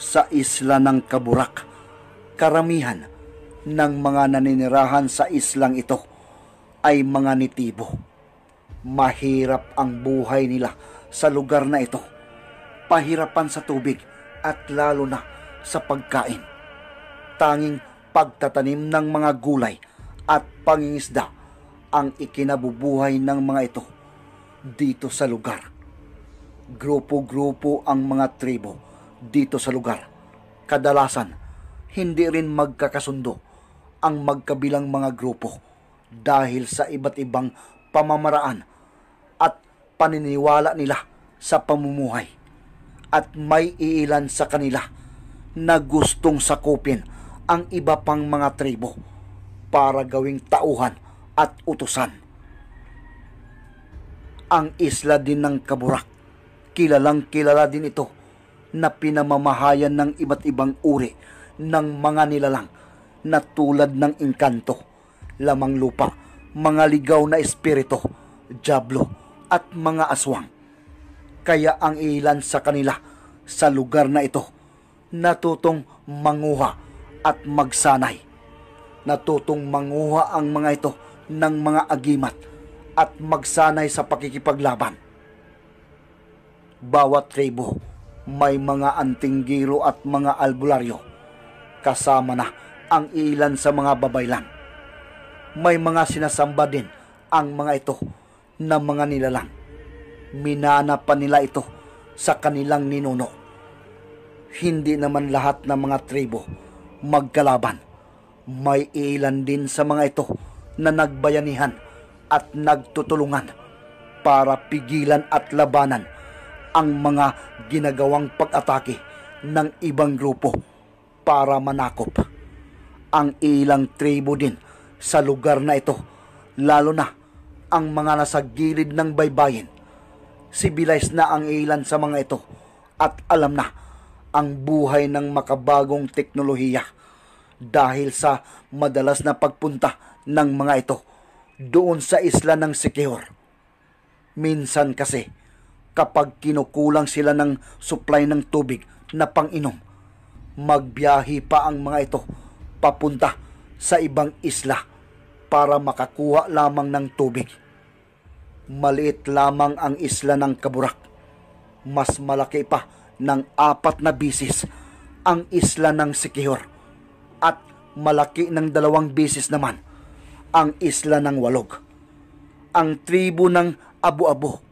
sa isla ng Kaburak. Karamihan ng mga naninirahan sa islang ito ay mga nitibo. Mahirap ang buhay nila sa lugar na ito. Pahirapan sa tubig at lalo na sa pagkain. Tanging pagtatanim ng mga gulay at pangingisda ang ikinabubuhay ng mga ito dito sa lugar. Grupo-grupo ang mga tribo dito sa lugar. Kadalasan, hindi rin magkakasundo ang magkabilang mga grupo dahil sa iba't ibang pamamaraan at paniniwala nila sa pamumuhay at may iilan sa kanila na gustong sakupin ang iba pang mga tribo para gawing tauhan at utusan. Ang isla din ng Kaburak, kilalang kilala din ito na pinamamahayan ng iba't ibang uri ng mga nilalang na tulad ng inkanto, lamang lupa, mga ligaw na espirito, jablo at mga aswang. Kaya ang ilan sa kanila sa lugar na ito natutong manguha at magsanay. Natutong manguha ang mga ito ng mga agimat at magsanay sa pakikipaglaban. Bawat tribo may mga antinggiro at mga albularyo. Kasama na ang ilan sa mga babaylan. May mga sinasamba din ang mga ito na mga nilalang. Minana pa nila ito sa kanilang ninuno. Hindi naman lahat ng mga tribo magkalaban. May ilan din sa mga ito na nagbayanihan at nagtutulungan para pigilan at labanan ang mga ginagawang pag-atake ng ibang grupo para manakop ang ilang tribo din sa lugar na ito lalo na ang mga nasa gilid ng baybayin sibilize na ang ilan sa mga ito at alam na ang buhay ng makabagong teknolohiya dahil sa madalas na pagpunta ng mga ito doon sa isla ng Sikior. Minsan kasi kapag kinukulang sila ng supply ng tubig na panginom. Magbiyahi pa ang mga ito papunta sa ibang isla para makakuha lamang ng tubig. Maliit lamang ang isla ng Kaburak. Mas malaki pa ng apat na bisis ang isla ng Sikihor at malaki ng dalawang bisis naman ang isla ng Walog. Ang tribo ng Abu-Abu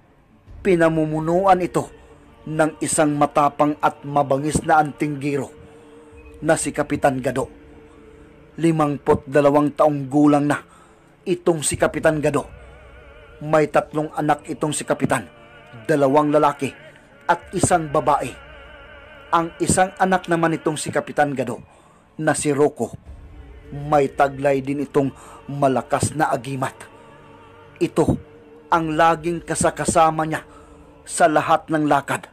pinamumunuan ito ng isang matapang at mabangis na antinggiro na si Kapitan Gado. Limangpot dalawang taong gulang na itong si Kapitan Gado. May tatlong anak itong si Kapitan, dalawang lalaki at isang babae. Ang isang anak naman itong si Kapitan Gado na si Roko. May taglay din itong malakas na agimat. Ito ang laging kasakasama niya sa lahat ng lakad.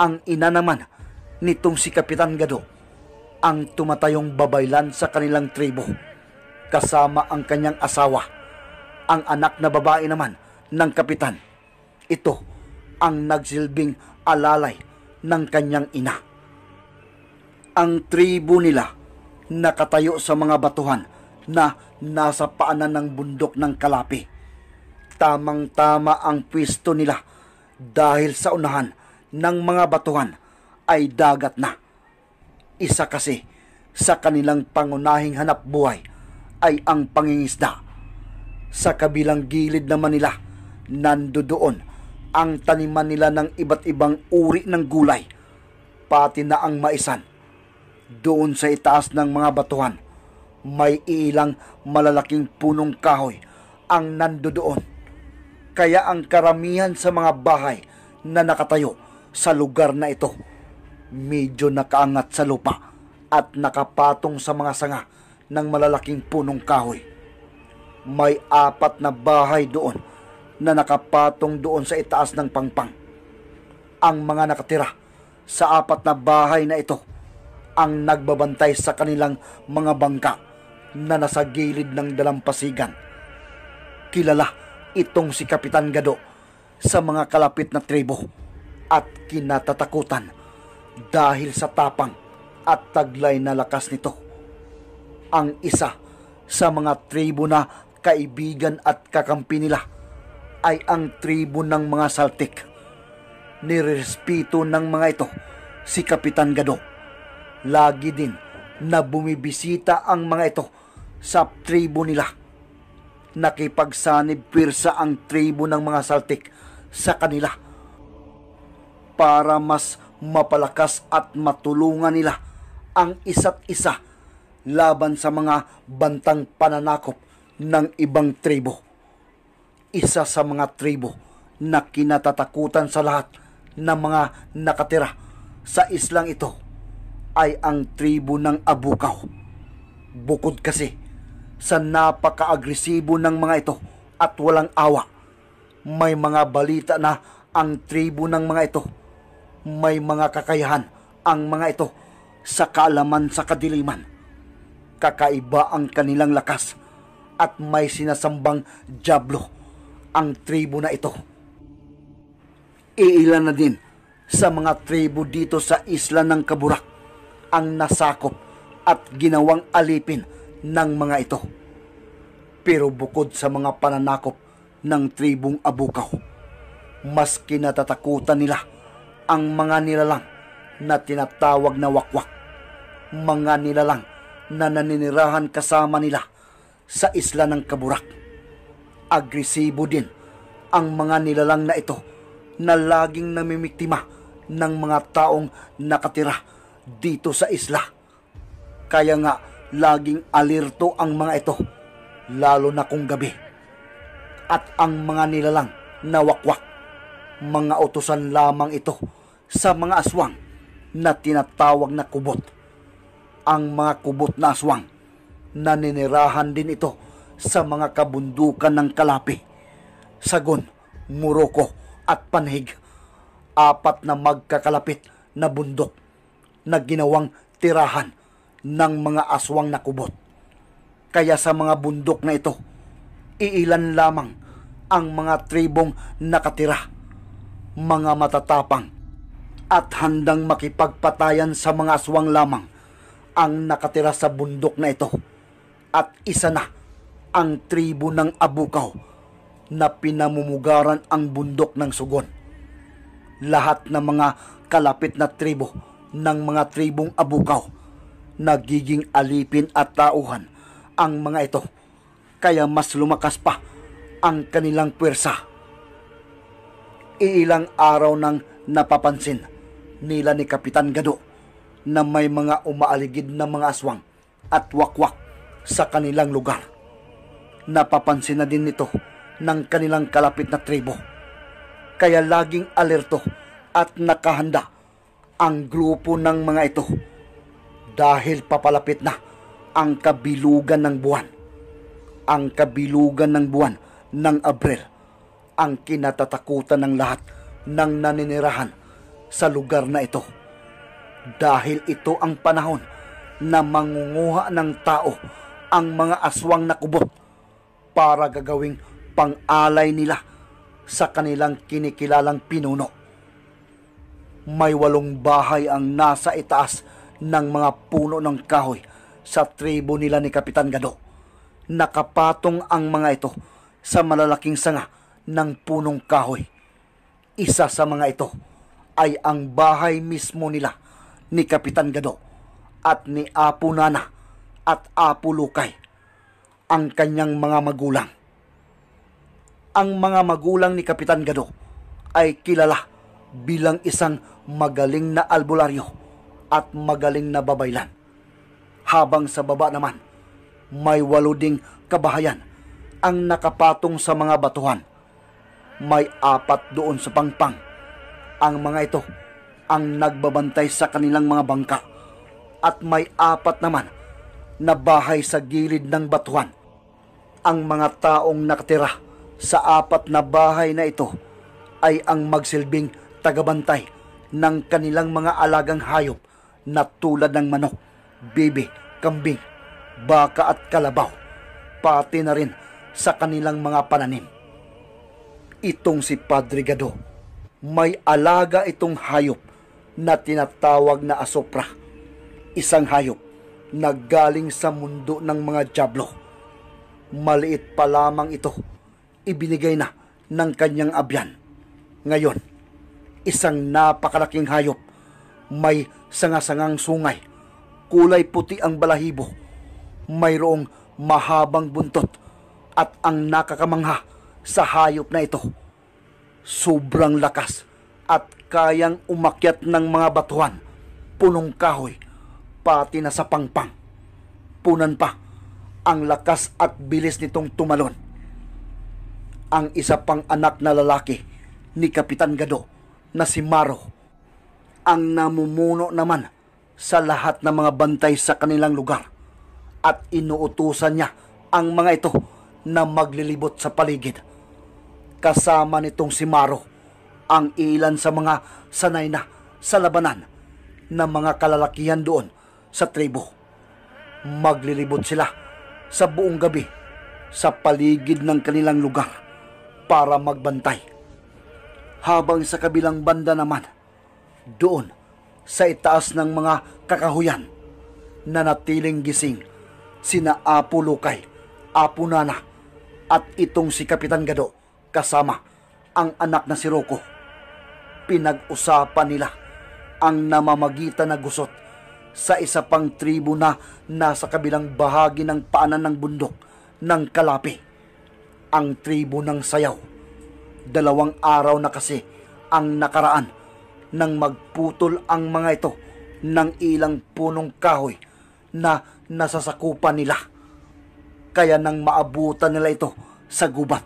Ang ina naman nitong si Kapitan Gado ang tumatayong babaylan sa kanilang tribo kasama ang kanyang asawa. Ang anak na babae naman ng kapitan. Ito ang nagsilbing alalay ng kanyang ina. Ang tribo nila nakatayo sa mga batuhan na nasa paanan ng bundok ng Kalapi Tamang-tama ang pwisto nila dahil sa unahan ng mga batuhan ay dagat na. Isa kasi sa kanilang pangunahing hanap buhay ay ang pangingisda. Sa kabilang gilid naman nila, nandoon ang taniman nila ng iba't ibang uri ng gulay, pati na ang maisan. Doon sa itaas ng mga batuhan, may ilang malalaking punong kahoy ang nandoon kaya ang karamihan sa mga bahay na nakatayo sa lugar na ito medyo nakaangat sa lupa at nakapatong sa mga sanga ng malalaking punong kahoy. May apat na bahay doon na nakapatong doon sa itaas ng pangpang. Ang mga nakatira sa apat na bahay na ito ang nagbabantay sa kanilang mga bangka na nasa gilid ng dalampasigan. Kilala itong si Kapitan Gado sa mga kalapit na tribo at kinatatakutan dahil sa tapang at taglay na lakas nito. Ang isa sa mga tribo na kaibigan at kakampi nila ay ang tribo ng mga Saltik. Nirespeto ng mga ito si Kapitan Gado. Lagi din na bumibisita ang mga ito sa tribo nila nakipagsanib pirsa ang tribo ng mga Saltik sa kanila para mas mapalakas at matulungan nila ang isa't isa laban sa mga bantang pananakop ng ibang tribo. Isa sa mga tribo na kinatatakutan sa lahat ng mga nakatira sa islang ito ay ang tribo ng Abukaw. Bukod kasi sa napaka-agresibo ng mga ito at walang awa. May mga balita na ang tribo ng mga ito. May mga kakayahan ang mga ito sa kaalaman sa kadiliman. Kakaiba ang kanilang lakas at may sinasambang jablo ang tribo na ito. Iilan na din sa mga tribo dito sa isla ng Kaburak ang nasakop at ginawang alipin ng mga ito. Pero bukod sa mga pananakop ng tribong Abukaw, mas kinatatakutan nila ang mga nilalang na tinatawag na wakwak, mga nilalang na naninirahan kasama nila sa isla ng Kaburak. Agresibo din ang mga nilalang na ito na laging namimiktima ng mga taong nakatira dito sa isla. Kaya nga, laging alerto ang mga ito, lalo na kung gabi. At ang mga nilalang na wakwak, mga utusan lamang ito sa mga aswang na tinatawag na kubot. Ang mga kubot na aswang, naninirahan din ito sa mga kabundukan ng Kalapi, Sagon, Muroko at Panhig. Apat na magkakalapit na bundok na ginawang tirahan ng mga aswang na kubot. Kaya sa mga bundok na ito, iilan lamang ang mga tribong nakatira, mga matatapang at handang makipagpatayan sa mga aswang lamang ang nakatira sa bundok na ito. At isa na ang tribo ng Abukaw na pinamumugaran ang bundok ng Sugon. Lahat ng mga kalapit na tribo ng mga tribong Abukaw nagiging alipin at tauhan ang mga ito kaya mas lumakas pa ang kanilang pwersa. Iilang araw nang napapansin nila ni Kapitan Gado na may mga umaaligid na mga aswang at wakwak sa kanilang lugar. Napapansin na din nito ng kanilang kalapit na tribo. Kaya laging alerto at nakahanda ang grupo ng mga ito dahil papalapit na ang kabilugan ng buwan. Ang kabilugan ng buwan ng Abril ang kinatatakutan ng lahat ng naninirahan sa lugar na ito. Dahil ito ang panahon na mangunguha ng tao ang mga aswang na kubo para gagawing pang-alay nila sa kanilang kinikilalang pinuno. May walong bahay ang nasa itaas ng mga puno ng kahoy sa tribo nila ni Kapitan Gado. Nakapatong ang mga ito sa malalaking sanga ng punong kahoy. Isa sa mga ito ay ang bahay mismo nila ni Kapitan Gado at ni Apo Nana at Apo Lukay, ang kanyang mga magulang. Ang mga magulang ni Kapitan Gado ay kilala bilang isang magaling na albularyo at magaling na babaylan. Habang sa baba naman, may waluding kabahayan ang nakapatong sa mga batuhan. May apat doon sa pangpang. Ang mga ito ang nagbabantay sa kanilang mga bangka at may apat naman na bahay sa gilid ng batuhan. Ang mga taong nakatira sa apat na bahay na ito ay ang magsilbing tagabantay ng kanilang mga alagang hayop na tulad ng manok, bibi, kambing, baka at kalabaw, pati na rin sa kanilang mga pananim. Itong si Padre Gado, may alaga itong hayop na tinatawag na asopra, isang hayop na galing sa mundo ng mga jablo. Maliit pa lamang ito, ibinigay na ng kanyang abyan. Ngayon, isang napakalaking hayop may sangasangang sungay. Kulay puti ang balahibo. Mayroong mahabang buntot at ang nakakamangha sa hayop na ito. Sobrang lakas at kayang umakyat ng mga batuhan, punong kahoy, pati na sa pangpang. Punan pa ang lakas at bilis nitong tumalon. Ang isa pang anak na lalaki ni Kapitan Gado na si Maro ang namumuno naman sa lahat ng mga bantay sa kanilang lugar at inuutusan niya ang mga ito na maglilibot sa paligid. Kasama nitong si Maro ang ilan sa mga sanay na sa labanan ng mga kalalakihan doon sa tribo. Maglilibot sila sa buong gabi sa paligid ng kanilang lugar para magbantay. Habang sa kabilang banda naman, doon sa itaas ng mga kakahuyan na natiling gising sina Apo Lukay, Apo Nana at itong si Kapitan Gado kasama ang anak na si Roko. Pinag-usapan nila ang namamagitan na gusot sa isa pang tribo na nasa kabilang bahagi ng paanan ng bundok ng Kalapi, ang tribo ng Sayaw. Dalawang araw na kasi ang nakaraan nang magputol ang mga ito ng ilang punong kahoy na nasasakupan nila. Kaya nang maabutan nila ito sa gubat,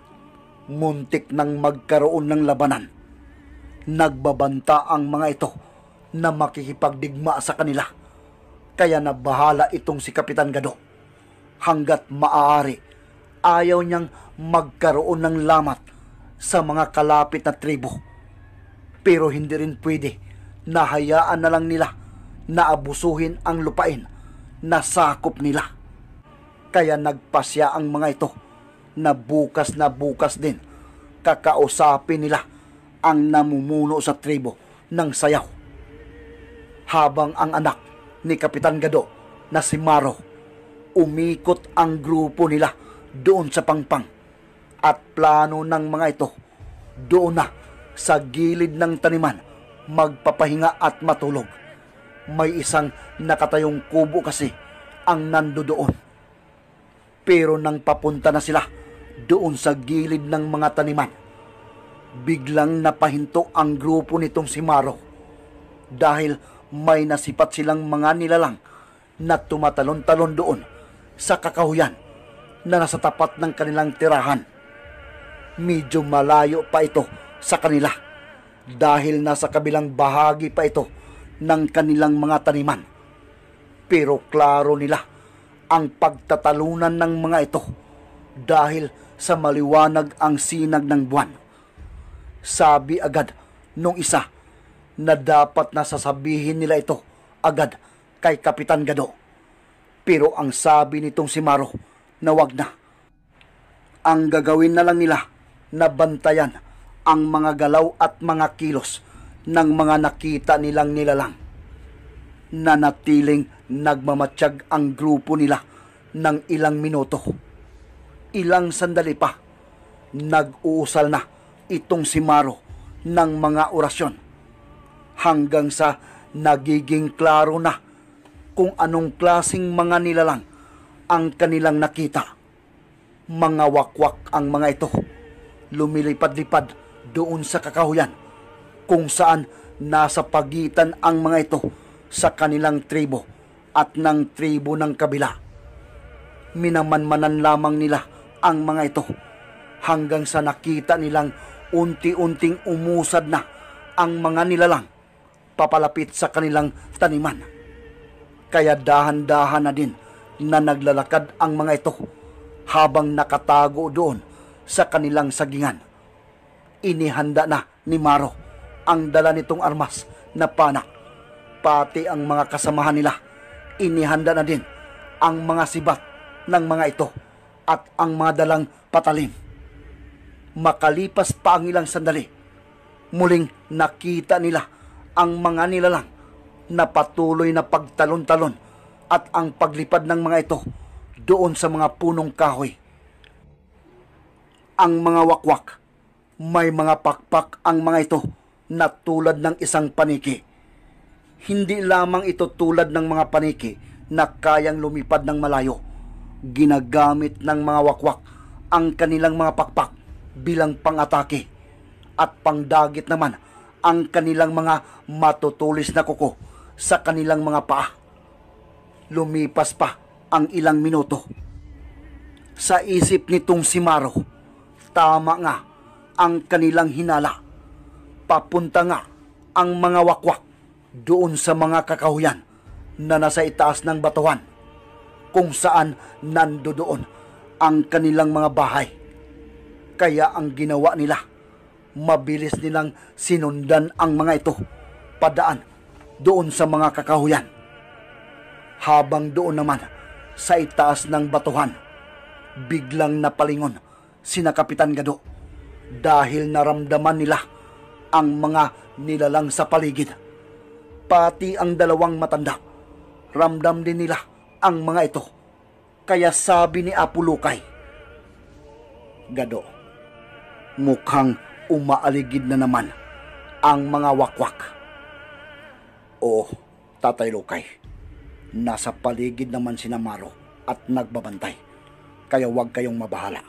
muntik nang magkaroon ng labanan. Nagbabanta ang mga ito na makikipagdigma sa kanila. Kaya nabahala itong si Kapitan Gado. Hanggat maaari, ayaw niyang magkaroon ng lamat sa mga kalapit na tribo pero hindi rin pwede Nahayaan na lang nila na abusuhin ang lupain na sakop nila. Kaya nagpasya ang mga ito na bukas na bukas din kakausapin nila ang namumuno sa tribo ng sayaw. Habang ang anak ni Kapitan Gado na si Maro umikot ang grupo nila doon sa pangpang at plano ng mga ito doon na sa gilid ng taniman, magpapahinga at matulog. May isang nakatayong kubo kasi ang nando doon. Pero nang papunta na sila doon sa gilid ng mga taniman, biglang napahinto ang grupo nitong si Maro dahil may nasipat silang mga nilalang na tumatalon-talon doon sa kakahuyan na nasa tapat ng kanilang tirahan. Medyo malayo pa ito sa kanila dahil nasa kabilang bahagi pa ito ng kanilang mga taniman. Pero klaro nila ang pagtatalunan ng mga ito dahil sa maliwanag ang sinag ng buwan. Sabi agad nung isa na dapat nasasabihin nila ito agad kay Kapitan Gado. Pero ang sabi nitong si Maro na wag na. Ang gagawin na lang nila na bantayan ang mga galaw at mga kilos ng mga nakita nilang nilalang. Nanatiling nagmamatsyag ang grupo nila ng ilang minuto. Ilang sandali pa, nag-uusal na itong si Maro ng mga orasyon hanggang sa nagiging klaro na kung anong klasing mga nilalang ang kanilang nakita. Mga wakwak ang mga ito lumilipad-lipad doon sa kakahuyan kung saan nasa pagitan ang mga ito sa kanilang tribo at ng tribo ng kabila. Minamanmanan lamang nila ang mga ito hanggang sa nakita nilang unti-unting umusad na ang mga nilalang papalapit sa kanilang taniman. Kaya dahan-dahan na din na naglalakad ang mga ito habang nakatago doon sa kanilang sagingan inihanda na ni Maro ang dala nitong armas na panak. Pati ang mga kasamahan nila, inihanda na din ang mga sibat ng mga ito at ang mga dalang patalim. Makalipas pa ang ilang sandali, muling nakita nila ang mga nilalang na patuloy na pagtalon-talon at ang paglipad ng mga ito doon sa mga punong kahoy. Ang mga wakwak may mga pakpak ang mga ito na tulad ng isang paniki. Hindi lamang ito tulad ng mga paniki na kayang lumipad ng malayo. Ginagamit ng mga wakwak ang kanilang mga pakpak bilang pangatake at pangdagit naman ang kanilang mga matutulis na kuko sa kanilang mga paa. Lumipas pa ang ilang minuto. Sa isip nitong si Maro, tama nga ang kanilang hinala. Papunta nga ang mga wakwak doon sa mga kakahuyan na nasa itaas ng batuhan kung saan nandoon ang kanilang mga bahay. Kaya ang ginawa nila, mabilis nilang sinundan ang mga ito padaan doon sa mga kakahuyan. Habang doon naman sa itaas ng batuhan, biglang napalingon sina Kapitan Gado dahil naramdaman nila ang mga nilalang sa paligid. Pati ang dalawang matanda, ramdam din nila ang mga ito. Kaya sabi ni Apulukay, Gado, mukhang umaaligid na naman ang mga wakwak. Oo, oh, Tatay Lukay, nasa paligid naman si Namaro at nagbabantay. Kaya huwag kayong mabahala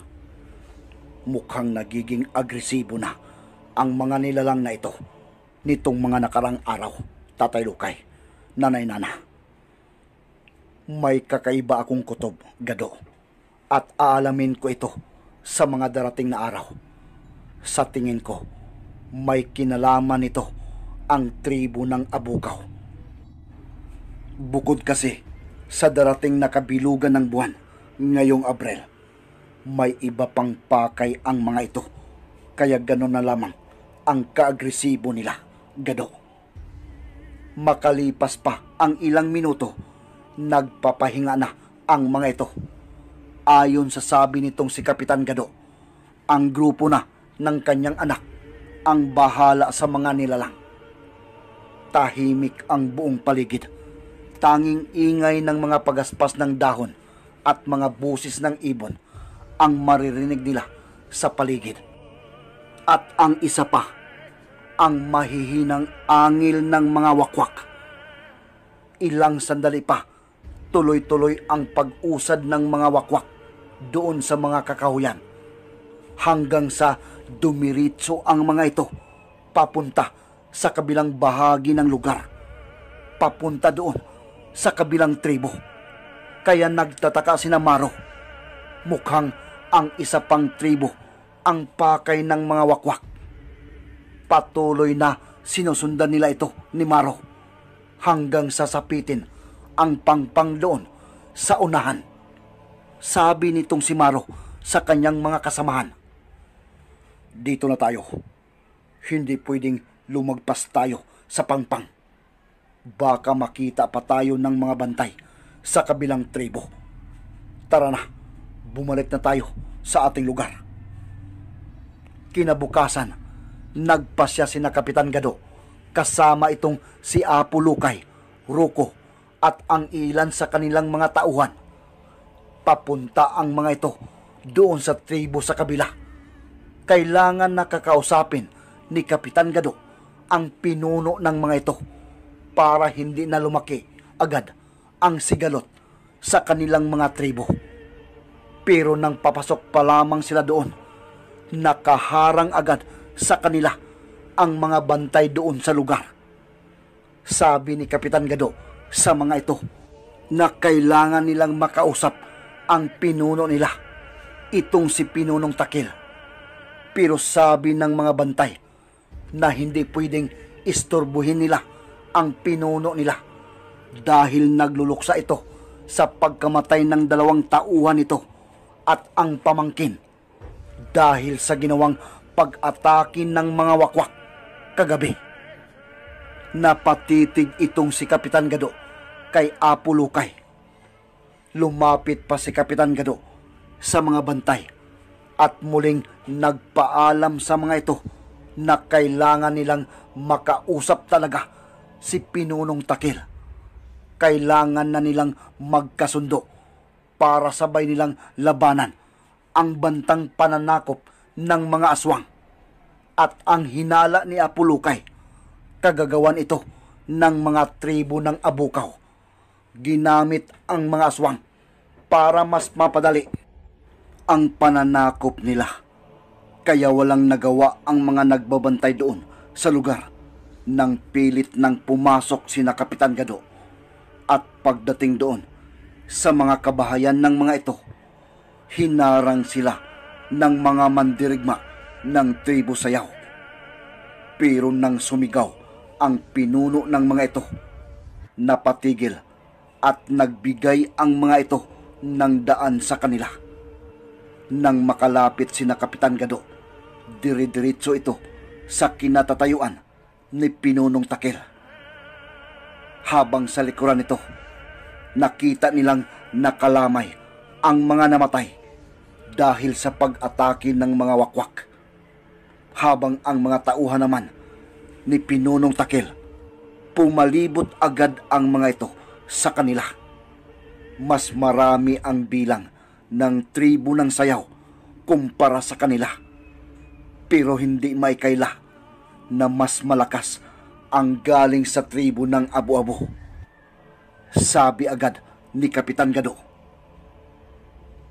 mukhang nagiging agresibo na ang mga nilalang na ito nitong mga nakarang araw, Tatay Lukay, Nanay Nana. May kakaiba akong kutob, Gado, at aalamin ko ito sa mga darating na araw. Sa tingin ko, may kinalaman ito ang tribo ng Abukaw. Bukod kasi sa darating na kabilugan ng buwan ngayong Abril, may iba pang pakay ang mga ito. Kaya gano'n na lamang ang kaagresibo nila, Gado. Makalipas pa ang ilang minuto, nagpapahinga na ang mga ito. Ayon sa sabi nitong si Kapitan Gado, ang grupo na ng kanyang anak ang bahala sa mga nilalang. Tahimik ang buong paligid. Tanging ingay ng mga pagaspas ng dahon at mga busis ng ibon ang maririnig nila sa paligid. At ang isa pa, ang mahihinang angil ng mga wakwak. Ilang sandali pa, tuloy-tuloy ang pag-usad ng mga wakwak doon sa mga kakahuyan. Hanggang sa dumiritso ang mga ito papunta sa kabilang bahagi ng lugar. Papunta doon sa kabilang tribo. Kaya nagtataka si Namaro. Mukhang ang isa pang tribo, ang pakay ng mga wakwak. Patuloy na sinusundan nila ito ni Maro hanggang sasapitin ang pangpangloon sa unahan. Sabi nitong si Maro sa kanyang mga kasamahan, Dito na tayo. Hindi pwedeng lumagpas tayo sa pangpang. Baka makita pa tayo ng mga bantay sa kabilang tribo. Tara na bumalik na tayo sa ating lugar. Kinabukasan, nagpasya si na Kapitan Gado kasama itong si Apo Lukay, Ruko at ang ilan sa kanilang mga tauhan. Papunta ang mga ito doon sa tribo sa kabila. Kailangan nakakausapin ni Kapitan Gado ang pinuno ng mga ito para hindi na lumaki agad ang sigalot sa kanilang mga tribo. Pero nang papasok pa lamang sila doon, nakaharang agad sa kanila ang mga bantay doon sa lugar. Sabi ni Kapitan Gado sa mga ito na kailangan nilang makausap ang pinuno nila, itong si Pinunong Takil. Pero sabi ng mga bantay na hindi pwedeng istorbuhin nila ang pinuno nila dahil nagluluksa ito sa pagkamatay ng dalawang tauhan nito at ang pamangkin dahil sa ginawang pag-atake ng mga wakwak kagabi. Napatitig itong si Kapitan Gado kay Apo Lukay. Lumapit pa si Kapitan Gado sa mga bantay at muling nagpaalam sa mga ito na kailangan nilang makausap talaga si Pinunong Takil. Kailangan na nilang magkasundo para sabay nilang labanan ang bantang pananakop ng mga aswang at ang hinala ni Apulukay. Kagagawan ito ng mga tribo ng Abukaw. Ginamit ang mga aswang para mas mapadali ang pananakop nila. Kaya walang nagawa ang mga nagbabantay doon sa lugar nang pilit nang pumasok sina Kapitan Gado. At pagdating doon, sa mga kabahayan ng mga ito. Hinarang sila ng mga mandirigma ng tribo sayaw. Pero nang sumigaw ang pinuno ng mga ito, napatigil at nagbigay ang mga ito ng daan sa kanila. Nang makalapit si na Kapitan Gado, diridiritso ito sa kinatatayuan ni Pinunong Takil. Habang sa likuran nito, nakita nilang nakalamay ang mga namatay dahil sa pag-atake ng mga wakwak. Habang ang mga tauhan naman ni Pinunong Takil, pumalibot agad ang mga ito sa kanila. Mas marami ang bilang ng tribo ng sayaw kumpara sa kanila. Pero hindi may kaila na mas malakas ang galing sa tribo ng abu-abo sabi agad ni Kapitan Gado.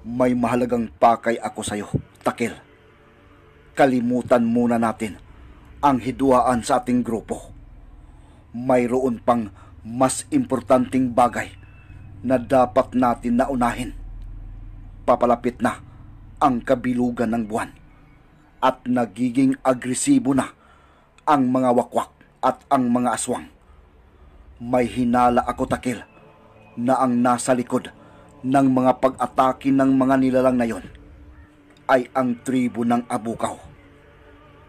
May mahalagang pakay ako sa iyo, Takil. Kalimutan muna natin ang hiduaan sa ating grupo. Mayroon pang mas importanteng bagay na dapat natin naunahin. Papalapit na ang kabilugan ng buwan at nagiging agresibo na ang mga wakwak at ang mga aswang. May hinala ako takil na ang nasa likod ng mga pag-atake ng mga nilalang na yon ay ang tribo ng Abukaw.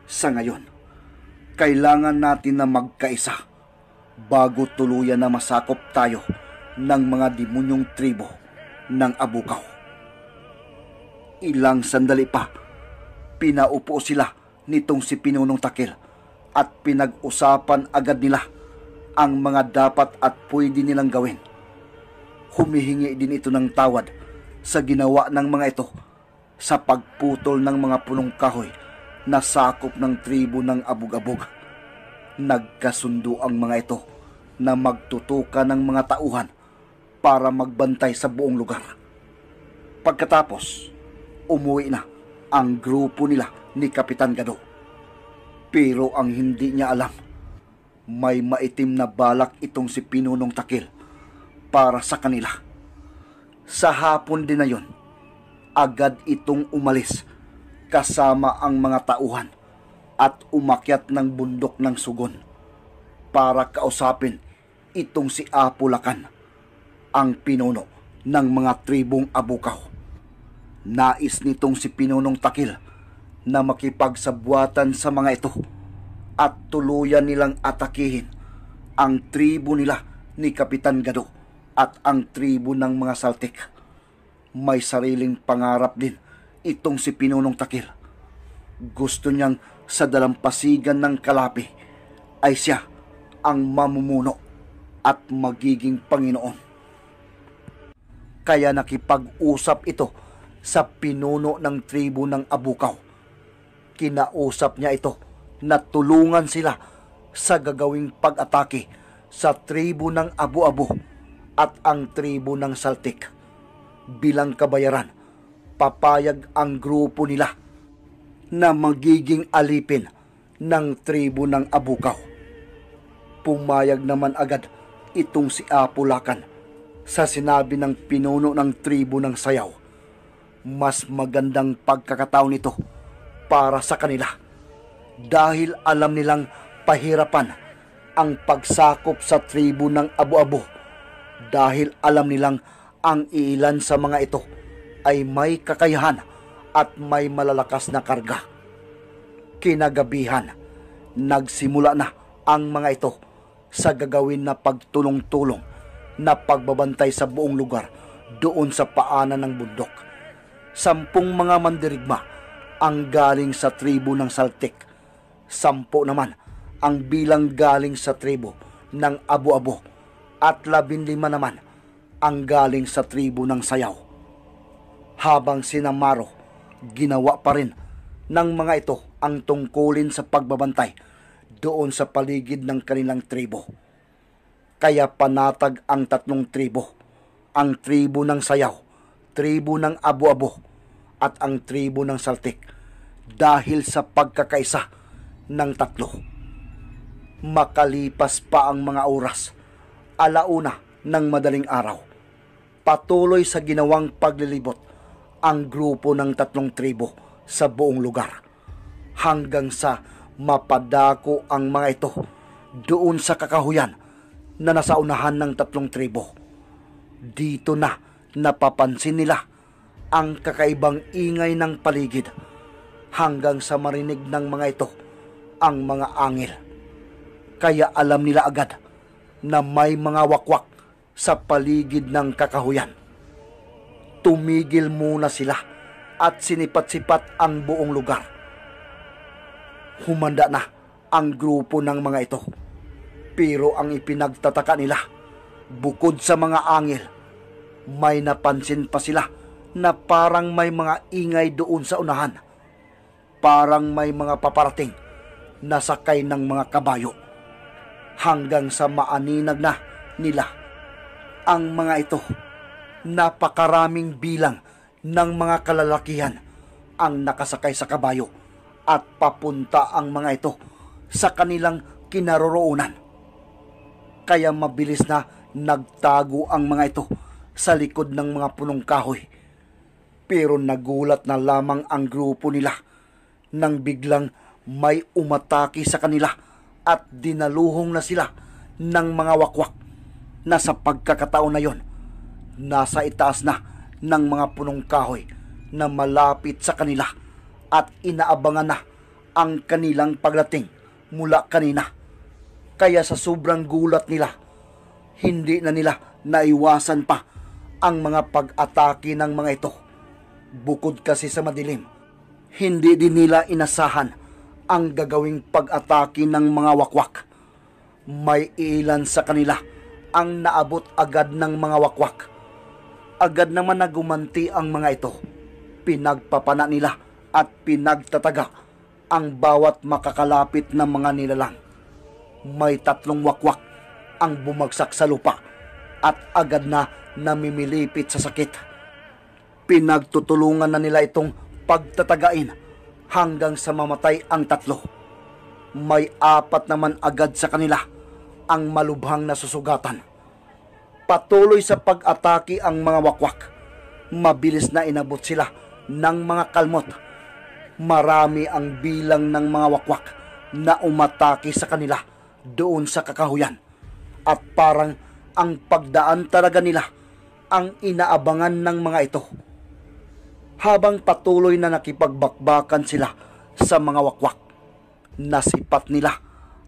Sa ngayon, kailangan natin na magkaisa bago tuluyan na masakop tayo ng mga demonyong tribo ng Abukaw. Ilang sandali pa, pinaupo sila nitong si Pinunong Takil at pinag-usapan agad nila ang mga dapat at pwede nilang gawin humihingi din ito ng tawad sa ginawa ng mga ito sa pagputol ng mga punong kahoy na sakop ng tribo ng abog-abog. Nagkasundo ang mga ito na magtutuka ng mga tauhan para magbantay sa buong lugar. Pagkatapos, umuwi na ang grupo nila ni Kapitan Gado. Pero ang hindi niya alam, may maitim na balak itong si Pinunong Takil para sa kanila. Sa hapon din na yon, agad itong umalis kasama ang mga tauhan at umakyat ng bundok ng sugon para kausapin itong si Apulakan, ang pinuno ng mga tribong abukaw. Nais nitong si Pinunong Takil na makipagsabuatan sa mga ito at tuluyan nilang atakihin ang tribo nila ni Kapitan Gado at ang tribo ng mga Saltik. May sariling pangarap din itong si Pinunong Takir. Gusto niyang sa dalampasigan ng kalapi ay siya ang mamumuno at magiging Panginoon. Kaya nakipag-usap ito sa pinuno ng tribo ng Abukaw. Kinausap niya ito na tulungan sila sa gagawing pag-atake sa tribo ng Abu-Abu at ang tribo ng Saltik. Bilang kabayaran, papayag ang grupo nila na magiging alipin ng tribo ng Abukaw. Pumayag naman agad itong si Apulakan sa sinabi ng pinuno ng tribo ng Sayaw. Mas magandang pagkakataon nito para sa kanila dahil alam nilang pahirapan ang pagsakop sa tribo ng Abu-Abu dahil alam nilang ang ilan sa mga ito ay may kakayahan at may malalakas na karga. Kinagabihan, nagsimula na ang mga ito sa gagawin na pagtulong-tulong na pagbabantay sa buong lugar doon sa paanan ng bundok. Sampung mga mandirigma ang galing sa tribo ng Saltik. Sampo naman ang bilang galing sa tribo ng Abo-Abo at labinlima naman ang galing sa tribo ng sayaw. Habang sinamaro, ginawa pa rin ng mga ito ang tungkulin sa pagbabantay doon sa paligid ng kanilang tribo. Kaya panatag ang tatlong tribo, ang tribo ng sayaw, tribo ng abo-abo, at ang tribo ng saltik dahil sa pagkakaisa ng tatlo. Makalipas pa ang mga oras, alauna ng madaling araw. Patuloy sa ginawang paglilibot ang grupo ng tatlong tribo sa buong lugar hanggang sa mapadako ang mga ito doon sa kakahuyan na nasa unahan ng tatlong tribo. Dito na napapansin nila ang kakaibang ingay ng paligid hanggang sa marinig ng mga ito ang mga angil. Kaya alam nila agad na may mga wakwak sa paligid ng kakahuyan. Tumigil muna sila at sinipat-sipat ang buong lugar. Humanda na ang grupo ng mga ito. Pero ang ipinagtataka nila, bukod sa mga angel, may napansin pa sila na parang may mga ingay doon sa unahan. Parang may mga paparating na sakay ng mga kabayo hanggang sa maaninag na nila ang mga ito. Napakaraming bilang ng mga kalalakihan ang nakasakay sa kabayo at papunta ang mga ito sa kanilang kinaroroonan. Kaya mabilis na nagtago ang mga ito sa likod ng mga punong kahoy. Pero nagulat na lamang ang grupo nila nang biglang may umataki sa kanila at dinaluhong na sila ng mga wakwak na sa pagkakataon na yon nasa itaas na ng mga punong kahoy na malapit sa kanila at inaabangan na ang kanilang pagdating mula kanina. Kaya sa sobrang gulat nila, hindi na nila naiwasan pa ang mga pag-atake ng mga ito. Bukod kasi sa madilim, hindi din nila inasahan ang gagawing pag-atake ng mga wakwak. May ilan sa kanila ang naabot agad ng mga wakwak. Agad naman nagumanti ang mga ito. Pinagpapana nila at pinagtataga ang bawat makakalapit ng mga nilalang. May tatlong wakwak ang bumagsak sa lupa at agad na namimilipit sa sakit. Pinagtutulungan na nila itong pagtatagain hanggang sa mamatay ang tatlo. May apat naman agad sa kanila ang malubhang nasusugatan. Patuloy sa pag-atake ang mga wakwak. Mabilis na inabot sila ng mga kalmot. Marami ang bilang ng mga wakwak na umatake sa kanila doon sa kakahuyan. At parang ang pagdaan talaga nila ang inaabangan ng mga ito habang patuloy na nakipagbakbakan sila sa mga wakwak. Nasipat nila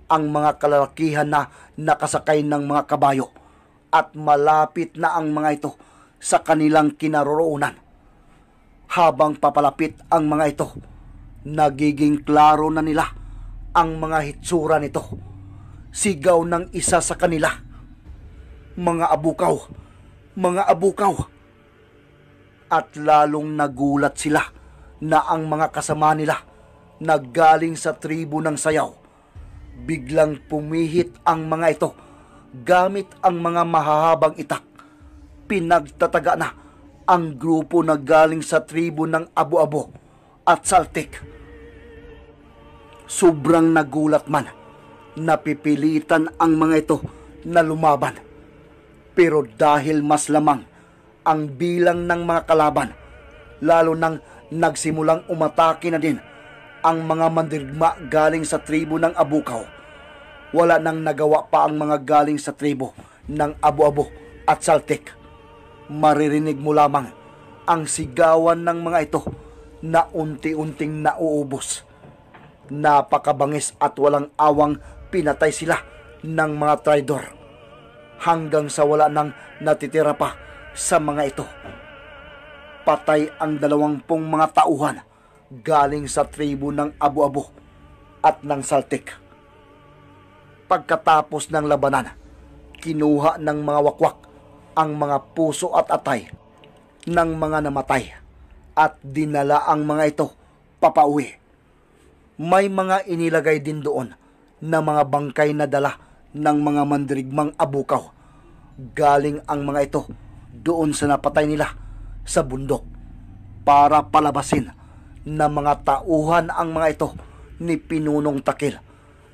ang mga kalalakihan na nakasakay ng mga kabayo at malapit na ang mga ito sa kanilang kinaroroonan. Habang papalapit ang mga ito, nagiging klaro na nila ang mga hitsura nito. Sigaw ng isa sa kanila. Mga abukaw, mga abukaw, at lalong nagulat sila na ang mga kasama nila naggaling sa tribo ng sayaw. Biglang pumihit ang mga ito gamit ang mga mahahabang itak. Pinagtataga na ang grupo na galing sa tribo ng Abo-Abo at Saltik. Sobrang nagulat man, napipilitan ang mga ito na lumaban. Pero dahil mas lamang ang bilang ng mga kalaban, lalo nang nagsimulang umatake na din ang mga mandirigma galing sa tribo ng Abukaw. Wala nang nagawa pa ang mga galing sa tribo ng Abu-Abu at Saltik. Maririnig mo lamang ang sigawan ng mga ito na unti-unting nauubos. Napakabangis at walang awang pinatay sila ng mga traidor hanggang sa wala nang natitira pa sa mga ito. Patay ang dalawampung mga tauhan galing sa tribo ng Abu-Abu at ng Saltik. Pagkatapos ng labanan, kinuha ng mga wakwak ang mga puso at atay ng mga namatay at dinala ang mga ito papauwi. May mga inilagay din doon na mga bangkay na dala ng mga mandirigmang abukaw. Galing ang mga ito doon sa napatay nila sa bundok para palabasin na mga tauhan ang mga ito ni Pinunong Takil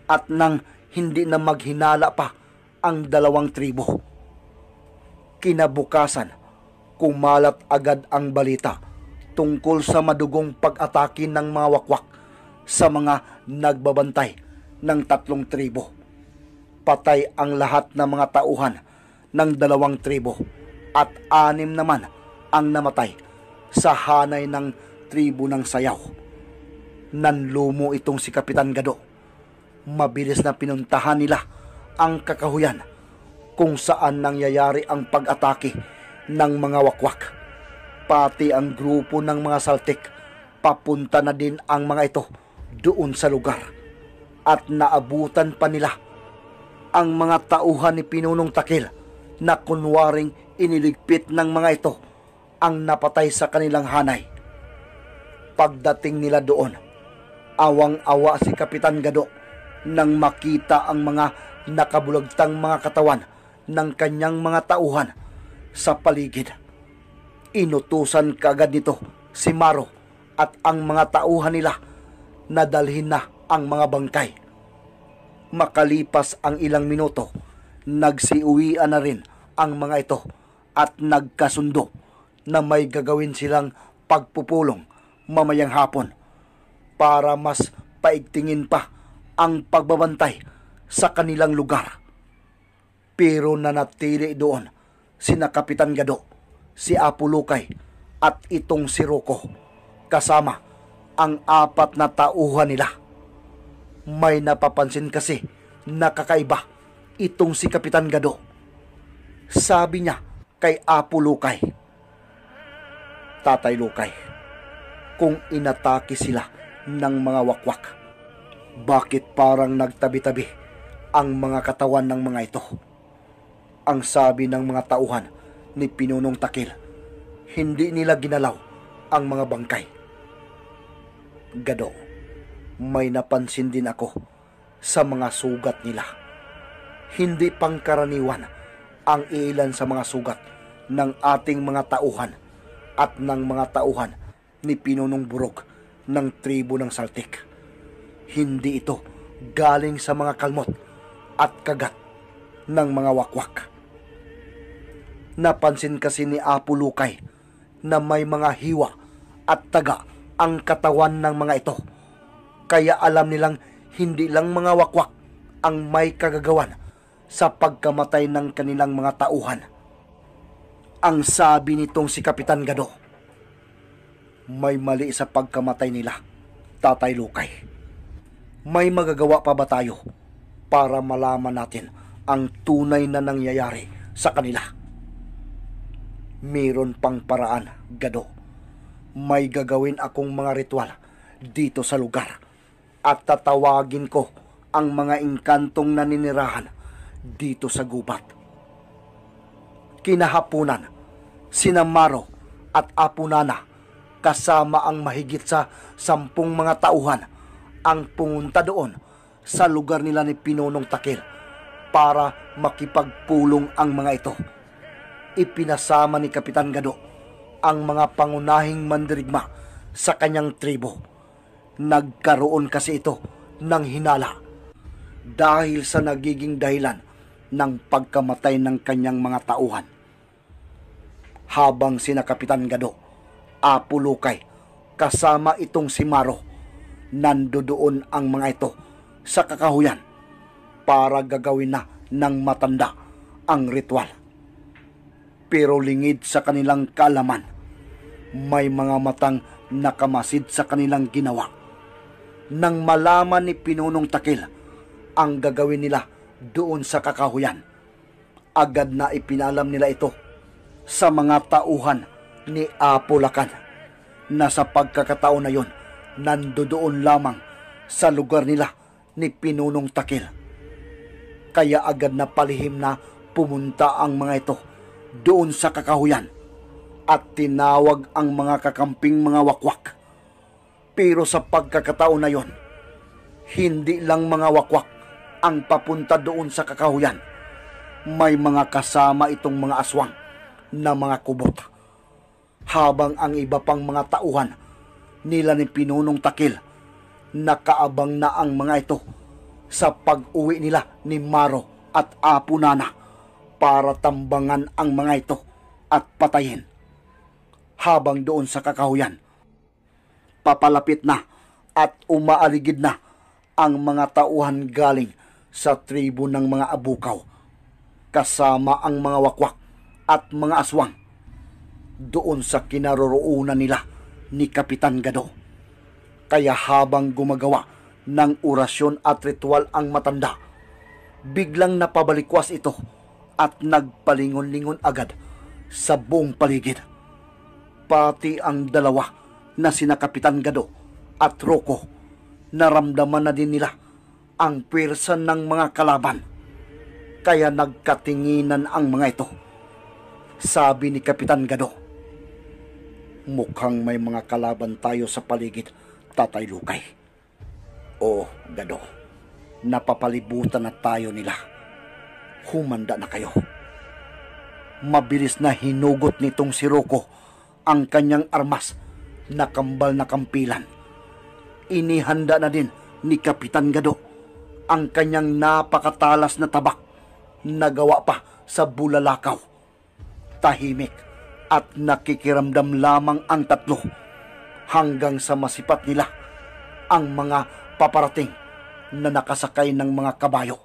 at nang hindi na maghinala pa ang dalawang tribo. Kinabukasan, kumalat agad ang balita tungkol sa madugong pag-atake ng mga wakwak sa mga nagbabantay ng tatlong tribo. Patay ang lahat ng mga tauhan ng dalawang tribo at anim naman ang namatay sa hanay ng tribo ng sayaw. Nanlumo itong si Kapitan Gado. Mabilis na pinuntahan nila ang kakahuyan kung saan nangyayari ang pag-atake ng mga wakwak. Pati ang grupo ng mga saltik, papunta na din ang mga ito doon sa lugar. At naabutan pa nila ang mga tauhan ni Pinunong Takil na kunwaring iniligpit ng mga ito ang napatay sa kanilang hanay. Pagdating nila doon, awang-awa si Kapitan Gado nang makita ang mga nakabulagtang mga katawan ng kanyang mga tauhan sa paligid. Inutusan kaagad nito si Maro at ang mga tauhan nila na dalhin na ang mga bangkay. Makalipas ang ilang minuto, nagsiuwian na rin ang mga ito at nagkasundo na may gagawin silang pagpupulong mamayang hapon para mas paigtingin pa ang pagbabantay sa kanilang lugar. Pero nanatili doon sina Kapitan Gado, si Apo Lukay at itong si Roko kasama ang apat na tauhan nila. May napapansin kasi nakakaiba itong si Kapitan Gado. Sabi niya kay Apo Lukay. Tatay Lukay, kung inatake sila ng mga wakwak, bakit parang nagtabi-tabi ang mga katawan ng mga ito? Ang sabi ng mga tauhan ni Pinunong Takil, hindi nila ginalaw ang mga bangkay. Gado, may napansin din ako sa mga sugat nila. Hindi pangkaraniwan ang ilan sa mga sugat ng ating mga tauhan at ng mga tauhan ni Pinunong Burog ng tribo ng Saltik. Hindi ito galing sa mga kalmot at kagat ng mga wakwak. Napansin kasi ni Apo Lukay na may mga hiwa at taga ang katawan ng mga ito. Kaya alam nilang hindi lang mga wakwak ang may kagagawan sa pagkamatay ng kanilang mga tauhan. Ang sabi nitong si Kapitan Gado, may mali sa pagkamatay nila, Tatay Lukay. May magagawa pa ba tayo para malaman natin ang tunay na nangyayari sa kanila? Meron pang paraan, Gado. May gagawin akong mga ritual dito sa lugar at tatawagin ko ang mga inkantong naninirahan dito sa gubat. Kinahapunan, sinamaro at apunana kasama ang mahigit sa sampung mga tauhan ang pumunta doon sa lugar nila ni Pinonong Takil para makipagpulong ang mga ito. Ipinasama ni Kapitan Gado ang mga pangunahing mandirigma sa kanyang tribo. Nagkaroon kasi ito ng hinala dahil sa nagiging dahilan ng pagkamatay ng kanyang mga tauhan. Habang sina Kapitan Gado, Apulukay, kasama itong si Maro, nandoon ang mga ito sa kakahuyan para gagawin na ng matanda ang ritual. Pero lingid sa kanilang kalaman, may mga matang nakamasid sa kanilang ginawa. Nang malaman ni Pinunong Takil ang gagawin nila doon sa kakahuyan. Agad na ipinalam nila ito sa mga tauhan ni Apulakan na sa pagkakataon na yon nandoon lamang sa lugar nila ni Pinunong Takil. Kaya agad na palihim na pumunta ang mga ito doon sa kakahuyan at tinawag ang mga kakamping mga wakwak. Pero sa pagkakataon na yon, hindi lang mga wakwak ang papunta doon sa kakahuyan. May mga kasama itong mga aswang na mga kubot. Habang ang iba pang mga tauhan nila ni Pinunong Takil, nakaabang na ang mga ito sa pag-uwi nila ni Maro at Apo Nana para tambangan ang mga ito at patayin. Habang doon sa kakahuyan, papalapit na at umaaligid na ang mga tauhan galing sa tribo ng mga abukaw kasama ang mga wakwak at mga aswang doon sa kinaroroonan nila ni Kapitan Gado. Kaya habang gumagawa ng orasyon at ritual ang matanda, biglang napabalikwas ito at nagpalingon-lingon agad sa buong paligid. Pati ang dalawa na sina Kapitan Gado at Roko, naramdaman na din nila ang pwersa ng mga kalaban. Kaya nagkatinginan ang mga ito. Sabi ni Kapitan Gado, Mukhang may mga kalaban tayo sa paligid, Tatay Lukay. O, Gado, napapalibutan na tayo nila. Humanda na kayo. Mabilis na hinugot nitong si Roko ang kanyang armas na kambal na kampilan. Inihanda na din ni Kapitan Gado ang kanyang napakatalas na tabak na gawa pa sa bulalakaw. Tahimik at nakikiramdam lamang ang tatlo hanggang sa masipat nila ang mga paparating na nakasakay ng mga kabayo.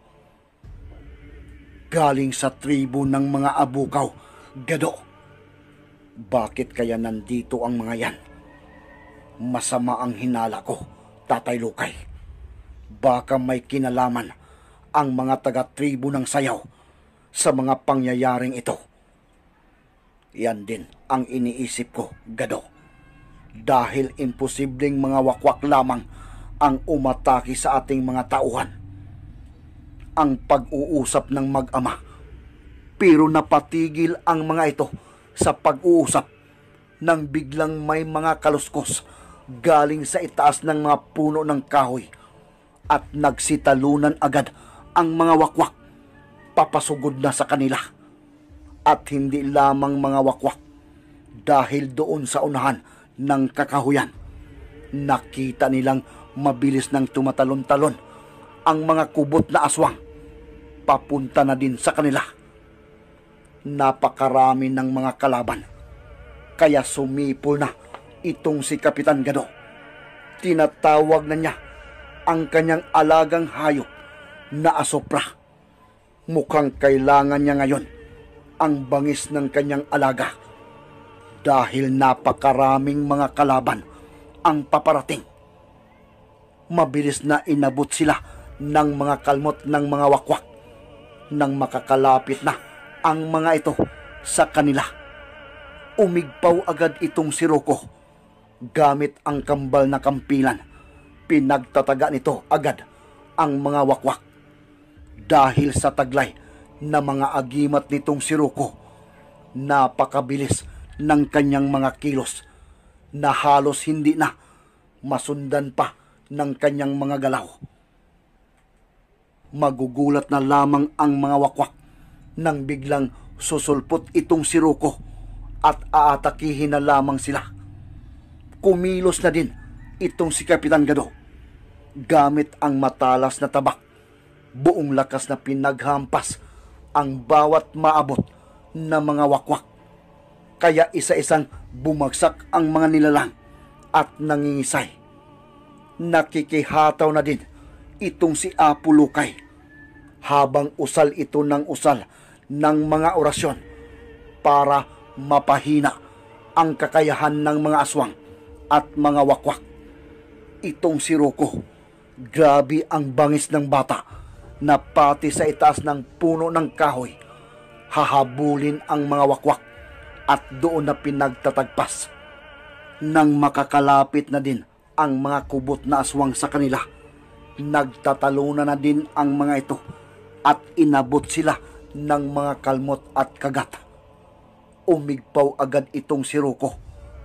Galing sa tribo ng mga abukaw, gado. Bakit kaya nandito ang mga yan? Masama ang hinala ko, Tatay Lukay. Baka may kinalaman ang mga taga-tribo ng sayaw sa mga pangyayaring ito. Yan din ang iniisip ko, Gado. Dahil imposibleng mga wakwak lamang ang umataki sa ating mga tauhan. Ang pag-uusap ng mag-ama. Pero napatigil ang mga ito sa pag-uusap nang biglang may mga kaluskos galing sa itaas ng mga puno ng kahoy at nagsitalunan agad ang mga wakwak papasugod na sa kanila at hindi lamang mga wakwak dahil doon sa unahan ng kakahuyan nakita nilang mabilis nang tumatalon-talon ang mga kubot na aswang papunta na din sa kanila napakarami ng mga kalaban kaya sumipol na itong si Kapitan Gado tinatawag na niya ang kanyang alagang hayop na asopra. Mukhang kailangan niya ngayon ang bangis ng kanyang alaga dahil napakaraming mga kalaban ang paparating. Mabilis na inabot sila ng mga kalmot ng mga wakwak nang makakalapit na ang mga ito sa kanila. Umigpaw agad itong si Roko gamit ang kambal na kampilan Pinagtataga nito agad ang mga wakwak dahil sa taglay na mga agimat nitong si Ruko. Napakabilis ng kanyang mga kilos na halos hindi na masundan pa ng kanyang mga galaw. Magugulat na lamang ang mga wakwak nang biglang susulpot itong si Ruko at aatakihin na lamang sila. Kumilos na din itong si Kapitan Gado. Gamit ang matalas na tabak, buong lakas na pinaghampas ang bawat maabot na mga wakwak. Kaya isa-isang bumagsak ang mga nilalang at nangingisay. Nakikihataw na din itong si Apo habang usal ito ng usal ng mga orasyon para mapahina ang kakayahan ng mga aswang at mga wakwak itong si Roko. Grabe ang bangis ng bata na pati sa itaas ng puno ng kahoy. Hahabulin ang mga wakwak at doon na pinagtatagpas. Nang makakalapit na din ang mga kubot na aswang sa kanila, nagtatalunan na din ang mga ito at inabot sila ng mga kalmot at kagat. Umigpaw agad itong si Ruko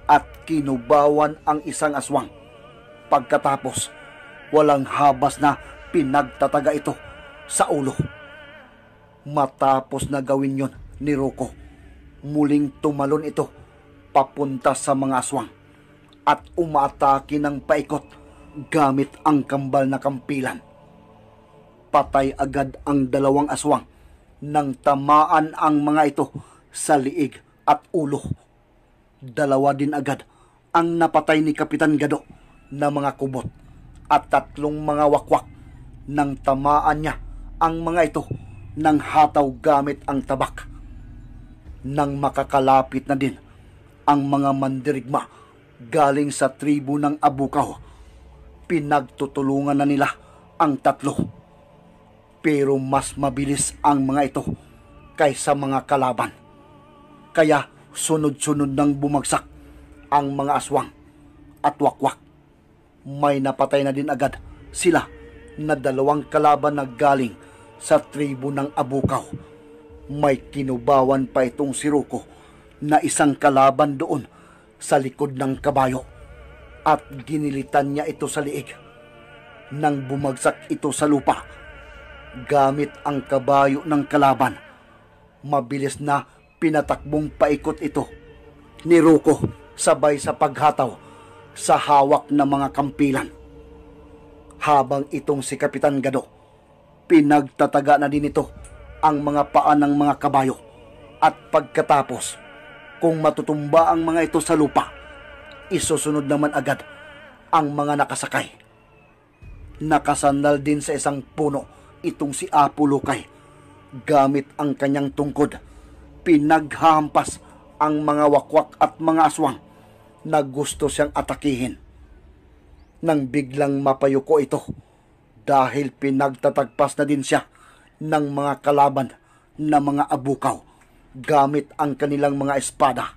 at kinubawan ang isang aswang Pagkatapos, walang habas na pinagtataga ito sa ulo. Matapos na gawin yon ni Roko, muling tumalon ito papunta sa mga aswang at umaatake ng paikot gamit ang kambal na kampilan. Patay agad ang dalawang aswang nang tamaan ang mga ito sa liig at ulo. Dalawa din agad ang napatay ni Kapitan Gado na mga kumot at tatlong mga wakwak nang tamaan niya ang mga ito nang hataw gamit ang tabak. Nang makakalapit na din ang mga mandirigma galing sa tribu ng Abukaw, pinagtutulungan na nila ang tatlo. Pero mas mabilis ang mga ito kaysa mga kalaban. Kaya sunod-sunod nang bumagsak ang mga aswang at wakwak may napatay na din agad sila na dalawang kalaban na galing sa tribu ng Abukaw. May kinubawan pa itong si Ruko na isang kalaban doon sa likod ng kabayo at ginilitan niya ito sa liig. Nang bumagsak ito sa lupa, gamit ang kabayo ng kalaban, mabilis na pinatakbong paikot ito ni Ruko sabay sa paghataw sa hawak ng mga kampilan. Habang itong si Kapitan Gado, pinagtataga na din ito ang mga paa ng mga kabayo at pagkatapos kung matutumba ang mga ito sa lupa, isusunod naman agad ang mga nakasakay. Nakasandal din sa isang puno itong si Apo gamit ang kanyang tungkod. Pinaghahampas ang mga wakwak at mga aswang na gusto siyang atakihin. Nang biglang mapayuko ito dahil pinagtatagpas na din siya ng mga kalaban na mga abukaw gamit ang kanilang mga espada.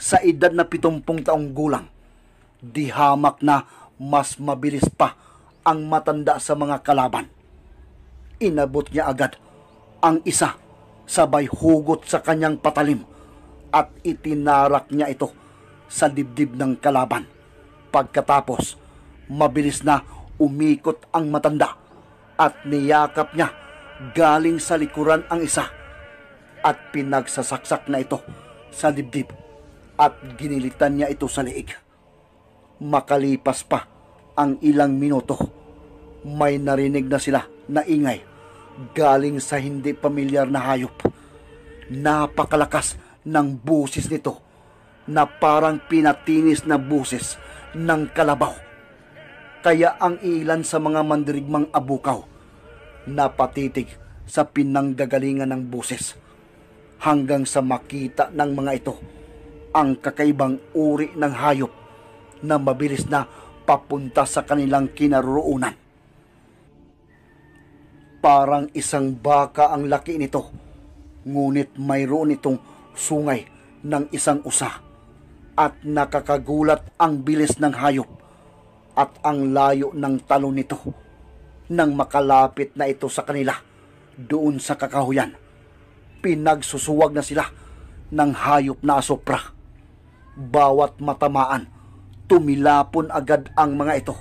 Sa edad na pitumpung taong gulang, di hamak na mas mabilis pa ang matanda sa mga kalaban. Inabot niya agad ang isa sabay hugot sa kanyang patalim at itinarak niya ito sa dibdib ng kalaban. Pagkatapos, mabilis na umikot ang matanda at niyakap niya galing sa likuran ang isa at pinagsasaksak na ito sa dibdib at ginilitan niya ito sa leeg. Makalipas pa ang ilang minuto, may narinig na sila na ingay galing sa hindi pamilyar na hayop. Napakalakas ng busis nito na parang pinatinis na buses ng kalabaw. Kaya ang ilan sa mga mandirigmang abukaw napatitig sa pinanggagalingan ng buses hanggang sa makita ng mga ito ang kakaibang uri ng hayop na mabilis na papunta sa kanilang kinaroonan. Parang isang baka ang laki nito, ngunit mayroon itong sungay ng isang usa at nakakagulat ang bilis ng hayop at ang layo ng talon nito nang makalapit na ito sa kanila doon sa kakahuyan. Pinagsusuwag na sila ng hayop na asopra. Bawat matamaan, tumilapon agad ang mga ito.